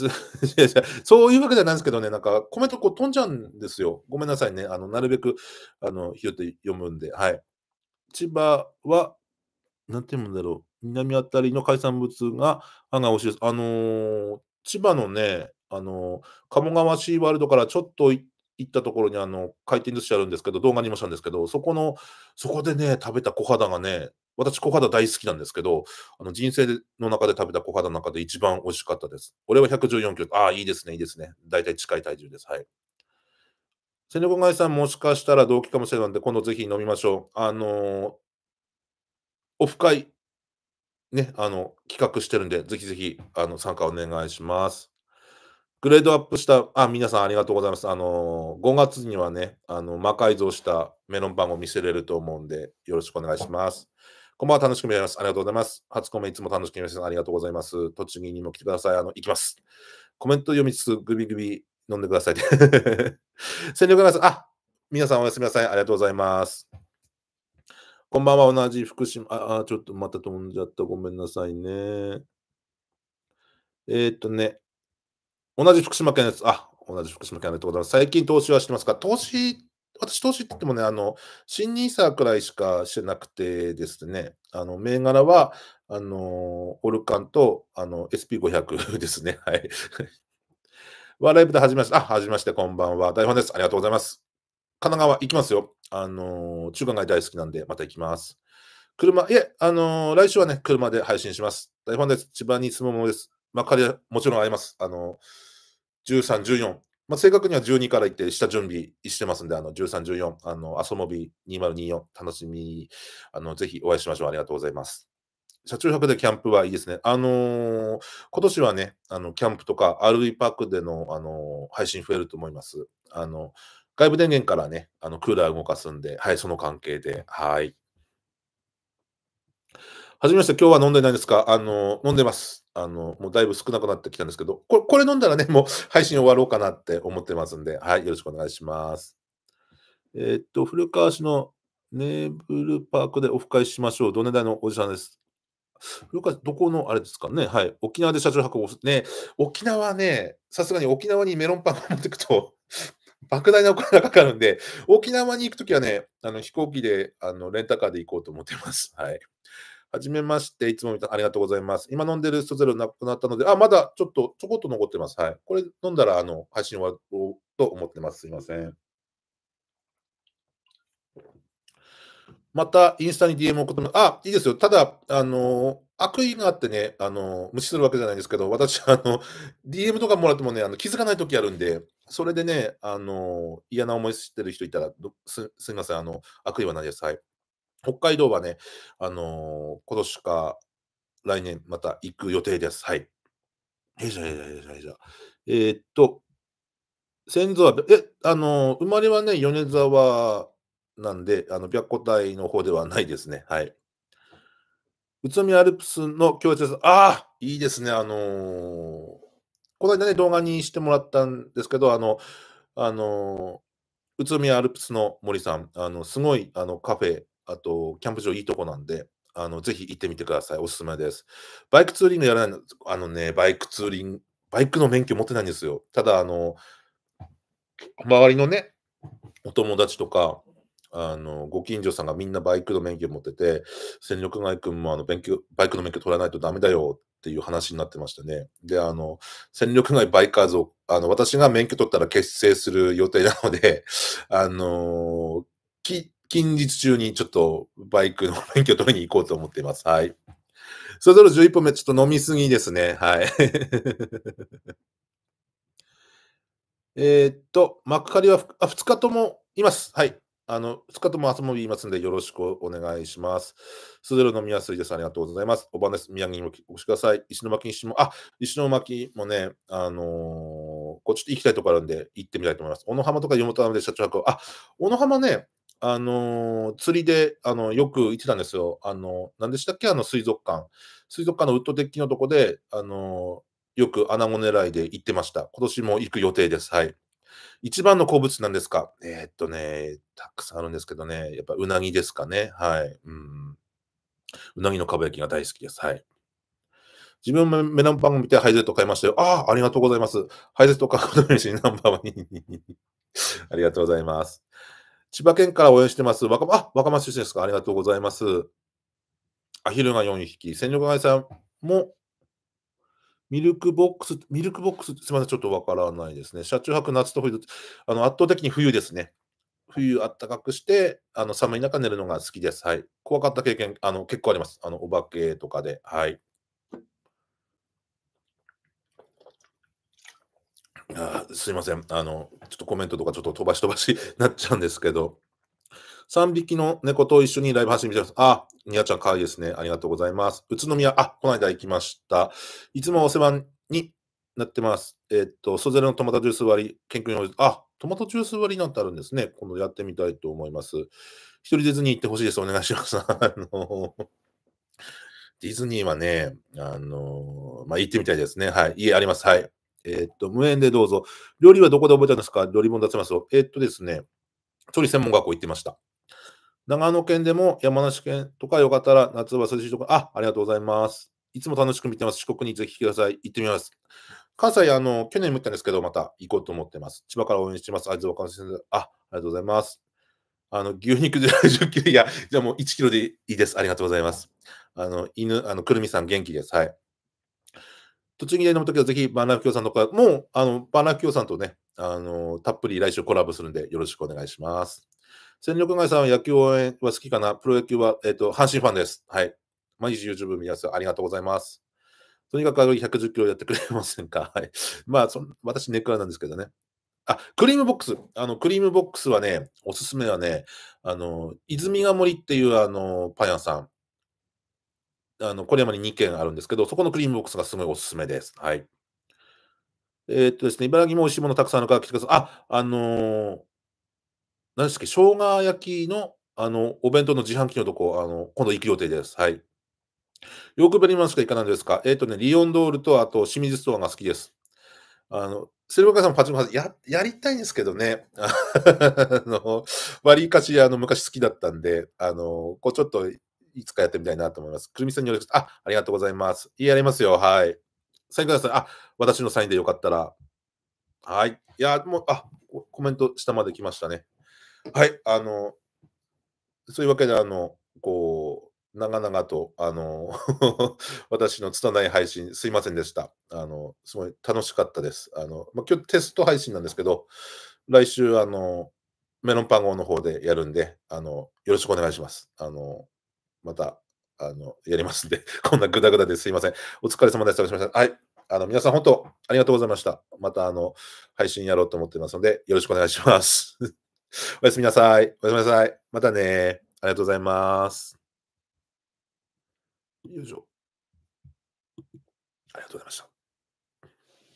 そういうわけじゃないんですけどね、なんかコメントこう飛んじゃうんですよ。ごめんなさいね。あのなるべくあのよって読むんで。はい。千葉は、なんていうんだろう。南あたりの海産物が案外美しいです。あのー、千葉のね、あのー、鴨川シーワールドからちょっと行っ行ったところにあの回転寿司あるんですけど動画にもしたんですけどそこのそこでね食べた小肌がね私小肌大好きなんですけどあの人生の中で食べた小肌の中で一番美味しかったです俺は114キロああいいですねいいですね大体近い体重ですはい戦力外さんもしかしたら同期かもしれないので今度ぜひ飲みましょうあのー、オフ会ねあの企画してるんでぜひぜひあの参加お願いしますグレードアップした、あ、皆さんありがとうございます。あの、5月にはね、あの、魔改造したメロンパンを見せれると思うんで、よろしくお願いします。こんばんは、楽しく見られます。ありがとうございます。初コメいつも楽しく見られます。ありがとうございます。栃木にも来てください。あの、行きます。コメント読みつつ、グビグビ飲んでください。戦力ガラス、あ、皆さんおやすみなさい。ありがとうございます。こんばんは、同じ福島。あ、あちょっとまた飛んじゃった。ごめんなさいね。えー、っとね、同じ福島県です。あ、同じ福島県でございます。最近投資はしてますか投資、私投資って言ってもね、あの、新ニーサーくらいしかしてなくてですね、あの、銘柄は、あの、オルカンと、あの、SP500 ですね。はい。はライブで始めましあ、はじめまして、こんばんは。台本です。ありがとうございます。神奈川行きますよ。あの、中華街大好きなんで、また行きます。車、いえ、あの、来週はね、車で配信します。台本です。千葉に住むものです。まあ、彼はもちろん会います。あの、13、14、まあ、正確には12からいって下準備してますんで、あの13、14、あの、あそもび2024、楽しみ、あの、ぜひお会いしましょう。ありがとうございます。車中泊でキャンプはいいですね。あのー、今年はね、あのキャンプとか RV パークでの、あのー、配信増えると思います。あの外部電源からね、あのクーラー動かすんで、はい、その関係で、はい。はじめまして、今日は飲んでないですかあの、飲んでます。あの、もうだいぶ少なくなってきたんですけど、これこれ飲んだらね、もう配信終わろうかなって思ってますんで、はい、よろしくお願いします。えー、っと、古川市のネーブルパークでオフ会しましょう。どねだいのおじさんです。古川、どこのあれですかね、はい、沖縄で車中泊をね、沖縄ね、さすがに沖縄にメロンパンを持っていくと 莫大なお金がかかるんで、沖縄に行くときはね、あの飛行機であのレンタカーで行こうと思ってます。はい。はじめまして、いつもありがとうございます。今飲んでるストゼロなくなったので、あ、まだちょっとちょこっと残ってます。はい。これ飲んだら、あの、配信終わろうと思ってます。すいません。また、インスタに DM を送っても、あ、いいですよ。ただ、あの、悪意があってね、あの、無視するわけじゃないんですけど、私、あの、DM とかもらってもね、あの気づかない時あるんで、それでね、あの、嫌な思いしてる人いたらす、すみません、あの、悪意はないです。はい。北海道はね、あのー、今年か来年また行く予定です。はい。えじゃえじゃえじゃえじゃえー、っと、先祖は、え、あのー、生まれはね、米沢なんで、あの、白虎隊の方ではないですね。はい。宇都宮アルプスの教室です。ああ、いいですね。あのー、この間ね、動画にしてもらったんですけど、あの、あのー、宇都宮アルプスの森さん、あの、すごい、あの、カフェあと、キャンプ場いいとこなんで、あの、ぜひ行ってみてください。おすすめです。バイクツーリングやらないの、あのね、バイクツーリング、バイクの免許持ってないんですよ。ただ、あの、周りのね、お友達とか、あの、ご近所さんがみんなバイクの免許持ってて、戦力外君もあの、勉強、バイクの免許取らないとダメだよっていう話になってましたね。で、あの、戦力外バイカーズを、あの、私が免許取ったら結成する予定なので、あのき、近日中にちょっとバイクの免許取りに行こうと思っています。はい。それぞれ11本目、ちょっと飲みすぎですね。はい。えっと、幕張はあ2日ともいます。はい。あの、2日とも遊びいますんで、よろしくお願いします。それぞれ飲みやすいです。ありがとうございます。おばです。宮城にもお越しください。石巻にも、あ、石巻もね、あのー、こうちょっと行きたいところあるんで、行ってみたいと思います。小野浜とか湯本なので、社長は、あ、小野浜ね、あのー、釣りで、あの、よく行ってたんですよ。あの、何でしたっけあの、水族館。水族館のウッドデッキのとこで、あのー、よく穴子狙いで行ってました。今年も行く予定です。はい。一番の好物なんですかえー、っとね、たくさんあるんですけどね、やっぱうなぎですかね。はい。うん。うなぎのかば焼きが大好きです。はい。自分もメナンパンを見てハイゼット買いましたよ。ああ、ありがとうございます。ハイゼット買うことにし、ナンバーワン。ありがとうございます。千葉県から応援してます。若あ若松出身ですかありがとうございます。アヒルが4匹。戦力外さんも、ミルクボックス、ミルクボックス、すみません、ちょっとわからないですね。車中泊、夏と冬あの、圧倒的に冬ですね。冬あったかくして、あの寒い中寝るのが好きです。はい。怖かった経験、あの結構あります。あのお化けとかで。はい。あすいませんあの、ちょっとコメントとかちょっと飛ばし飛ばし なっちゃうんですけど、3匹の猫と一緒にライブ配信見てます。あ、ニアちゃん可愛いですね。ありがとうございます。宇都宮、あ、この間行きました。いつもお世話になってます。えー、っと、ソゼレのトマトジュース割り、研究にあ、トマトジュース割りなんてあるんですね。今度やってみたいと思います。一人ディズニー行ってほしいです。お願いします。あのディズニーはね、あのまあ、行ってみたいですね。はい。家あります。はい。えー、っと、無縁でどうぞ。料理はどこで覚えたんですか料理本出せますよ。えー、っとですね、調理専門学校行ってました。長野県でも山梨県とかよかったら夏は涼しいとこあ、ありがとうございます。いつも楽しく見てます。四国にぜひ来てください。行ってみます。関西、あの、去年も行ったんですけど、また行こうと思ってます。千葉から応援してます。あ、あ、りがとうございます。あの、牛肉で10キロ、いや、じゃあもう1キロでいいです。ありがとうございます。あの、犬、あの、くるみさん元気です。はい。栃木での時はぜひバーナーフキョさんとか、もうあのバーナーフキョさんとね、あのたっぷり来週コラボするんでよろしくお願いします。戦力外さんは野球応援は好きかなプロ野球は、えっ、ー、と、阪神ファンです。はい。毎日 YouTube 見やすありがとうございます。とにかく110キロやってくれませんかはい。まあそ、私、ネクラなんですけどね。あ、クリームボックス。あの、クリームボックスはね、おすすめはね、あの、泉が森っていう、あの、パン屋さん。あの、これまで2件あるんですけど、そこのクリームボックスがすごいおすすめです。はい。えー、っとですね、茨城も美味しいものたくさんあるから来てください。あ、あのー、何ですか、生姜焼きの、あの、お弁当の自販機のとこ、あの、今度行く予定です。はい。よくベリマンしか行かないんですかえー、っ、とね、リオンドールと、あと、清水ストアが好きです。あの、セルバカさんパチンコや、やりたいんですけどね。あの、割りかし、あの、昔好きだったんで、あの、こうちょっと、いつかやってみたいなと思います。くるみさんによるあ、ありがとうございます。いい、やりますよ。はい。サインください。あ、私のサインでよかったら。はい。いや、もう、あ、コメント下まで来ましたね。はい。あの、そういうわけで、あの、こう、長々と、あの、私の拙い配信、すいませんでした。あの、すごい楽しかったです。あの、まあ、今日テスト配信なんですけど、来週、あの、メロンパン号の方でやるんで、あの、よろしくお願いします。あの、また、あの、やりますんで、こんなぐだぐだですいません。お疲れ様でした。しましたはい。あの、皆さん本当、ありがとうございました。また、あの、配信やろうと思ってますので、よろしくお願いします。おやすみなさい。おやすみなさい。またね。ありがとうございます。よいしょ。ありがとうございました。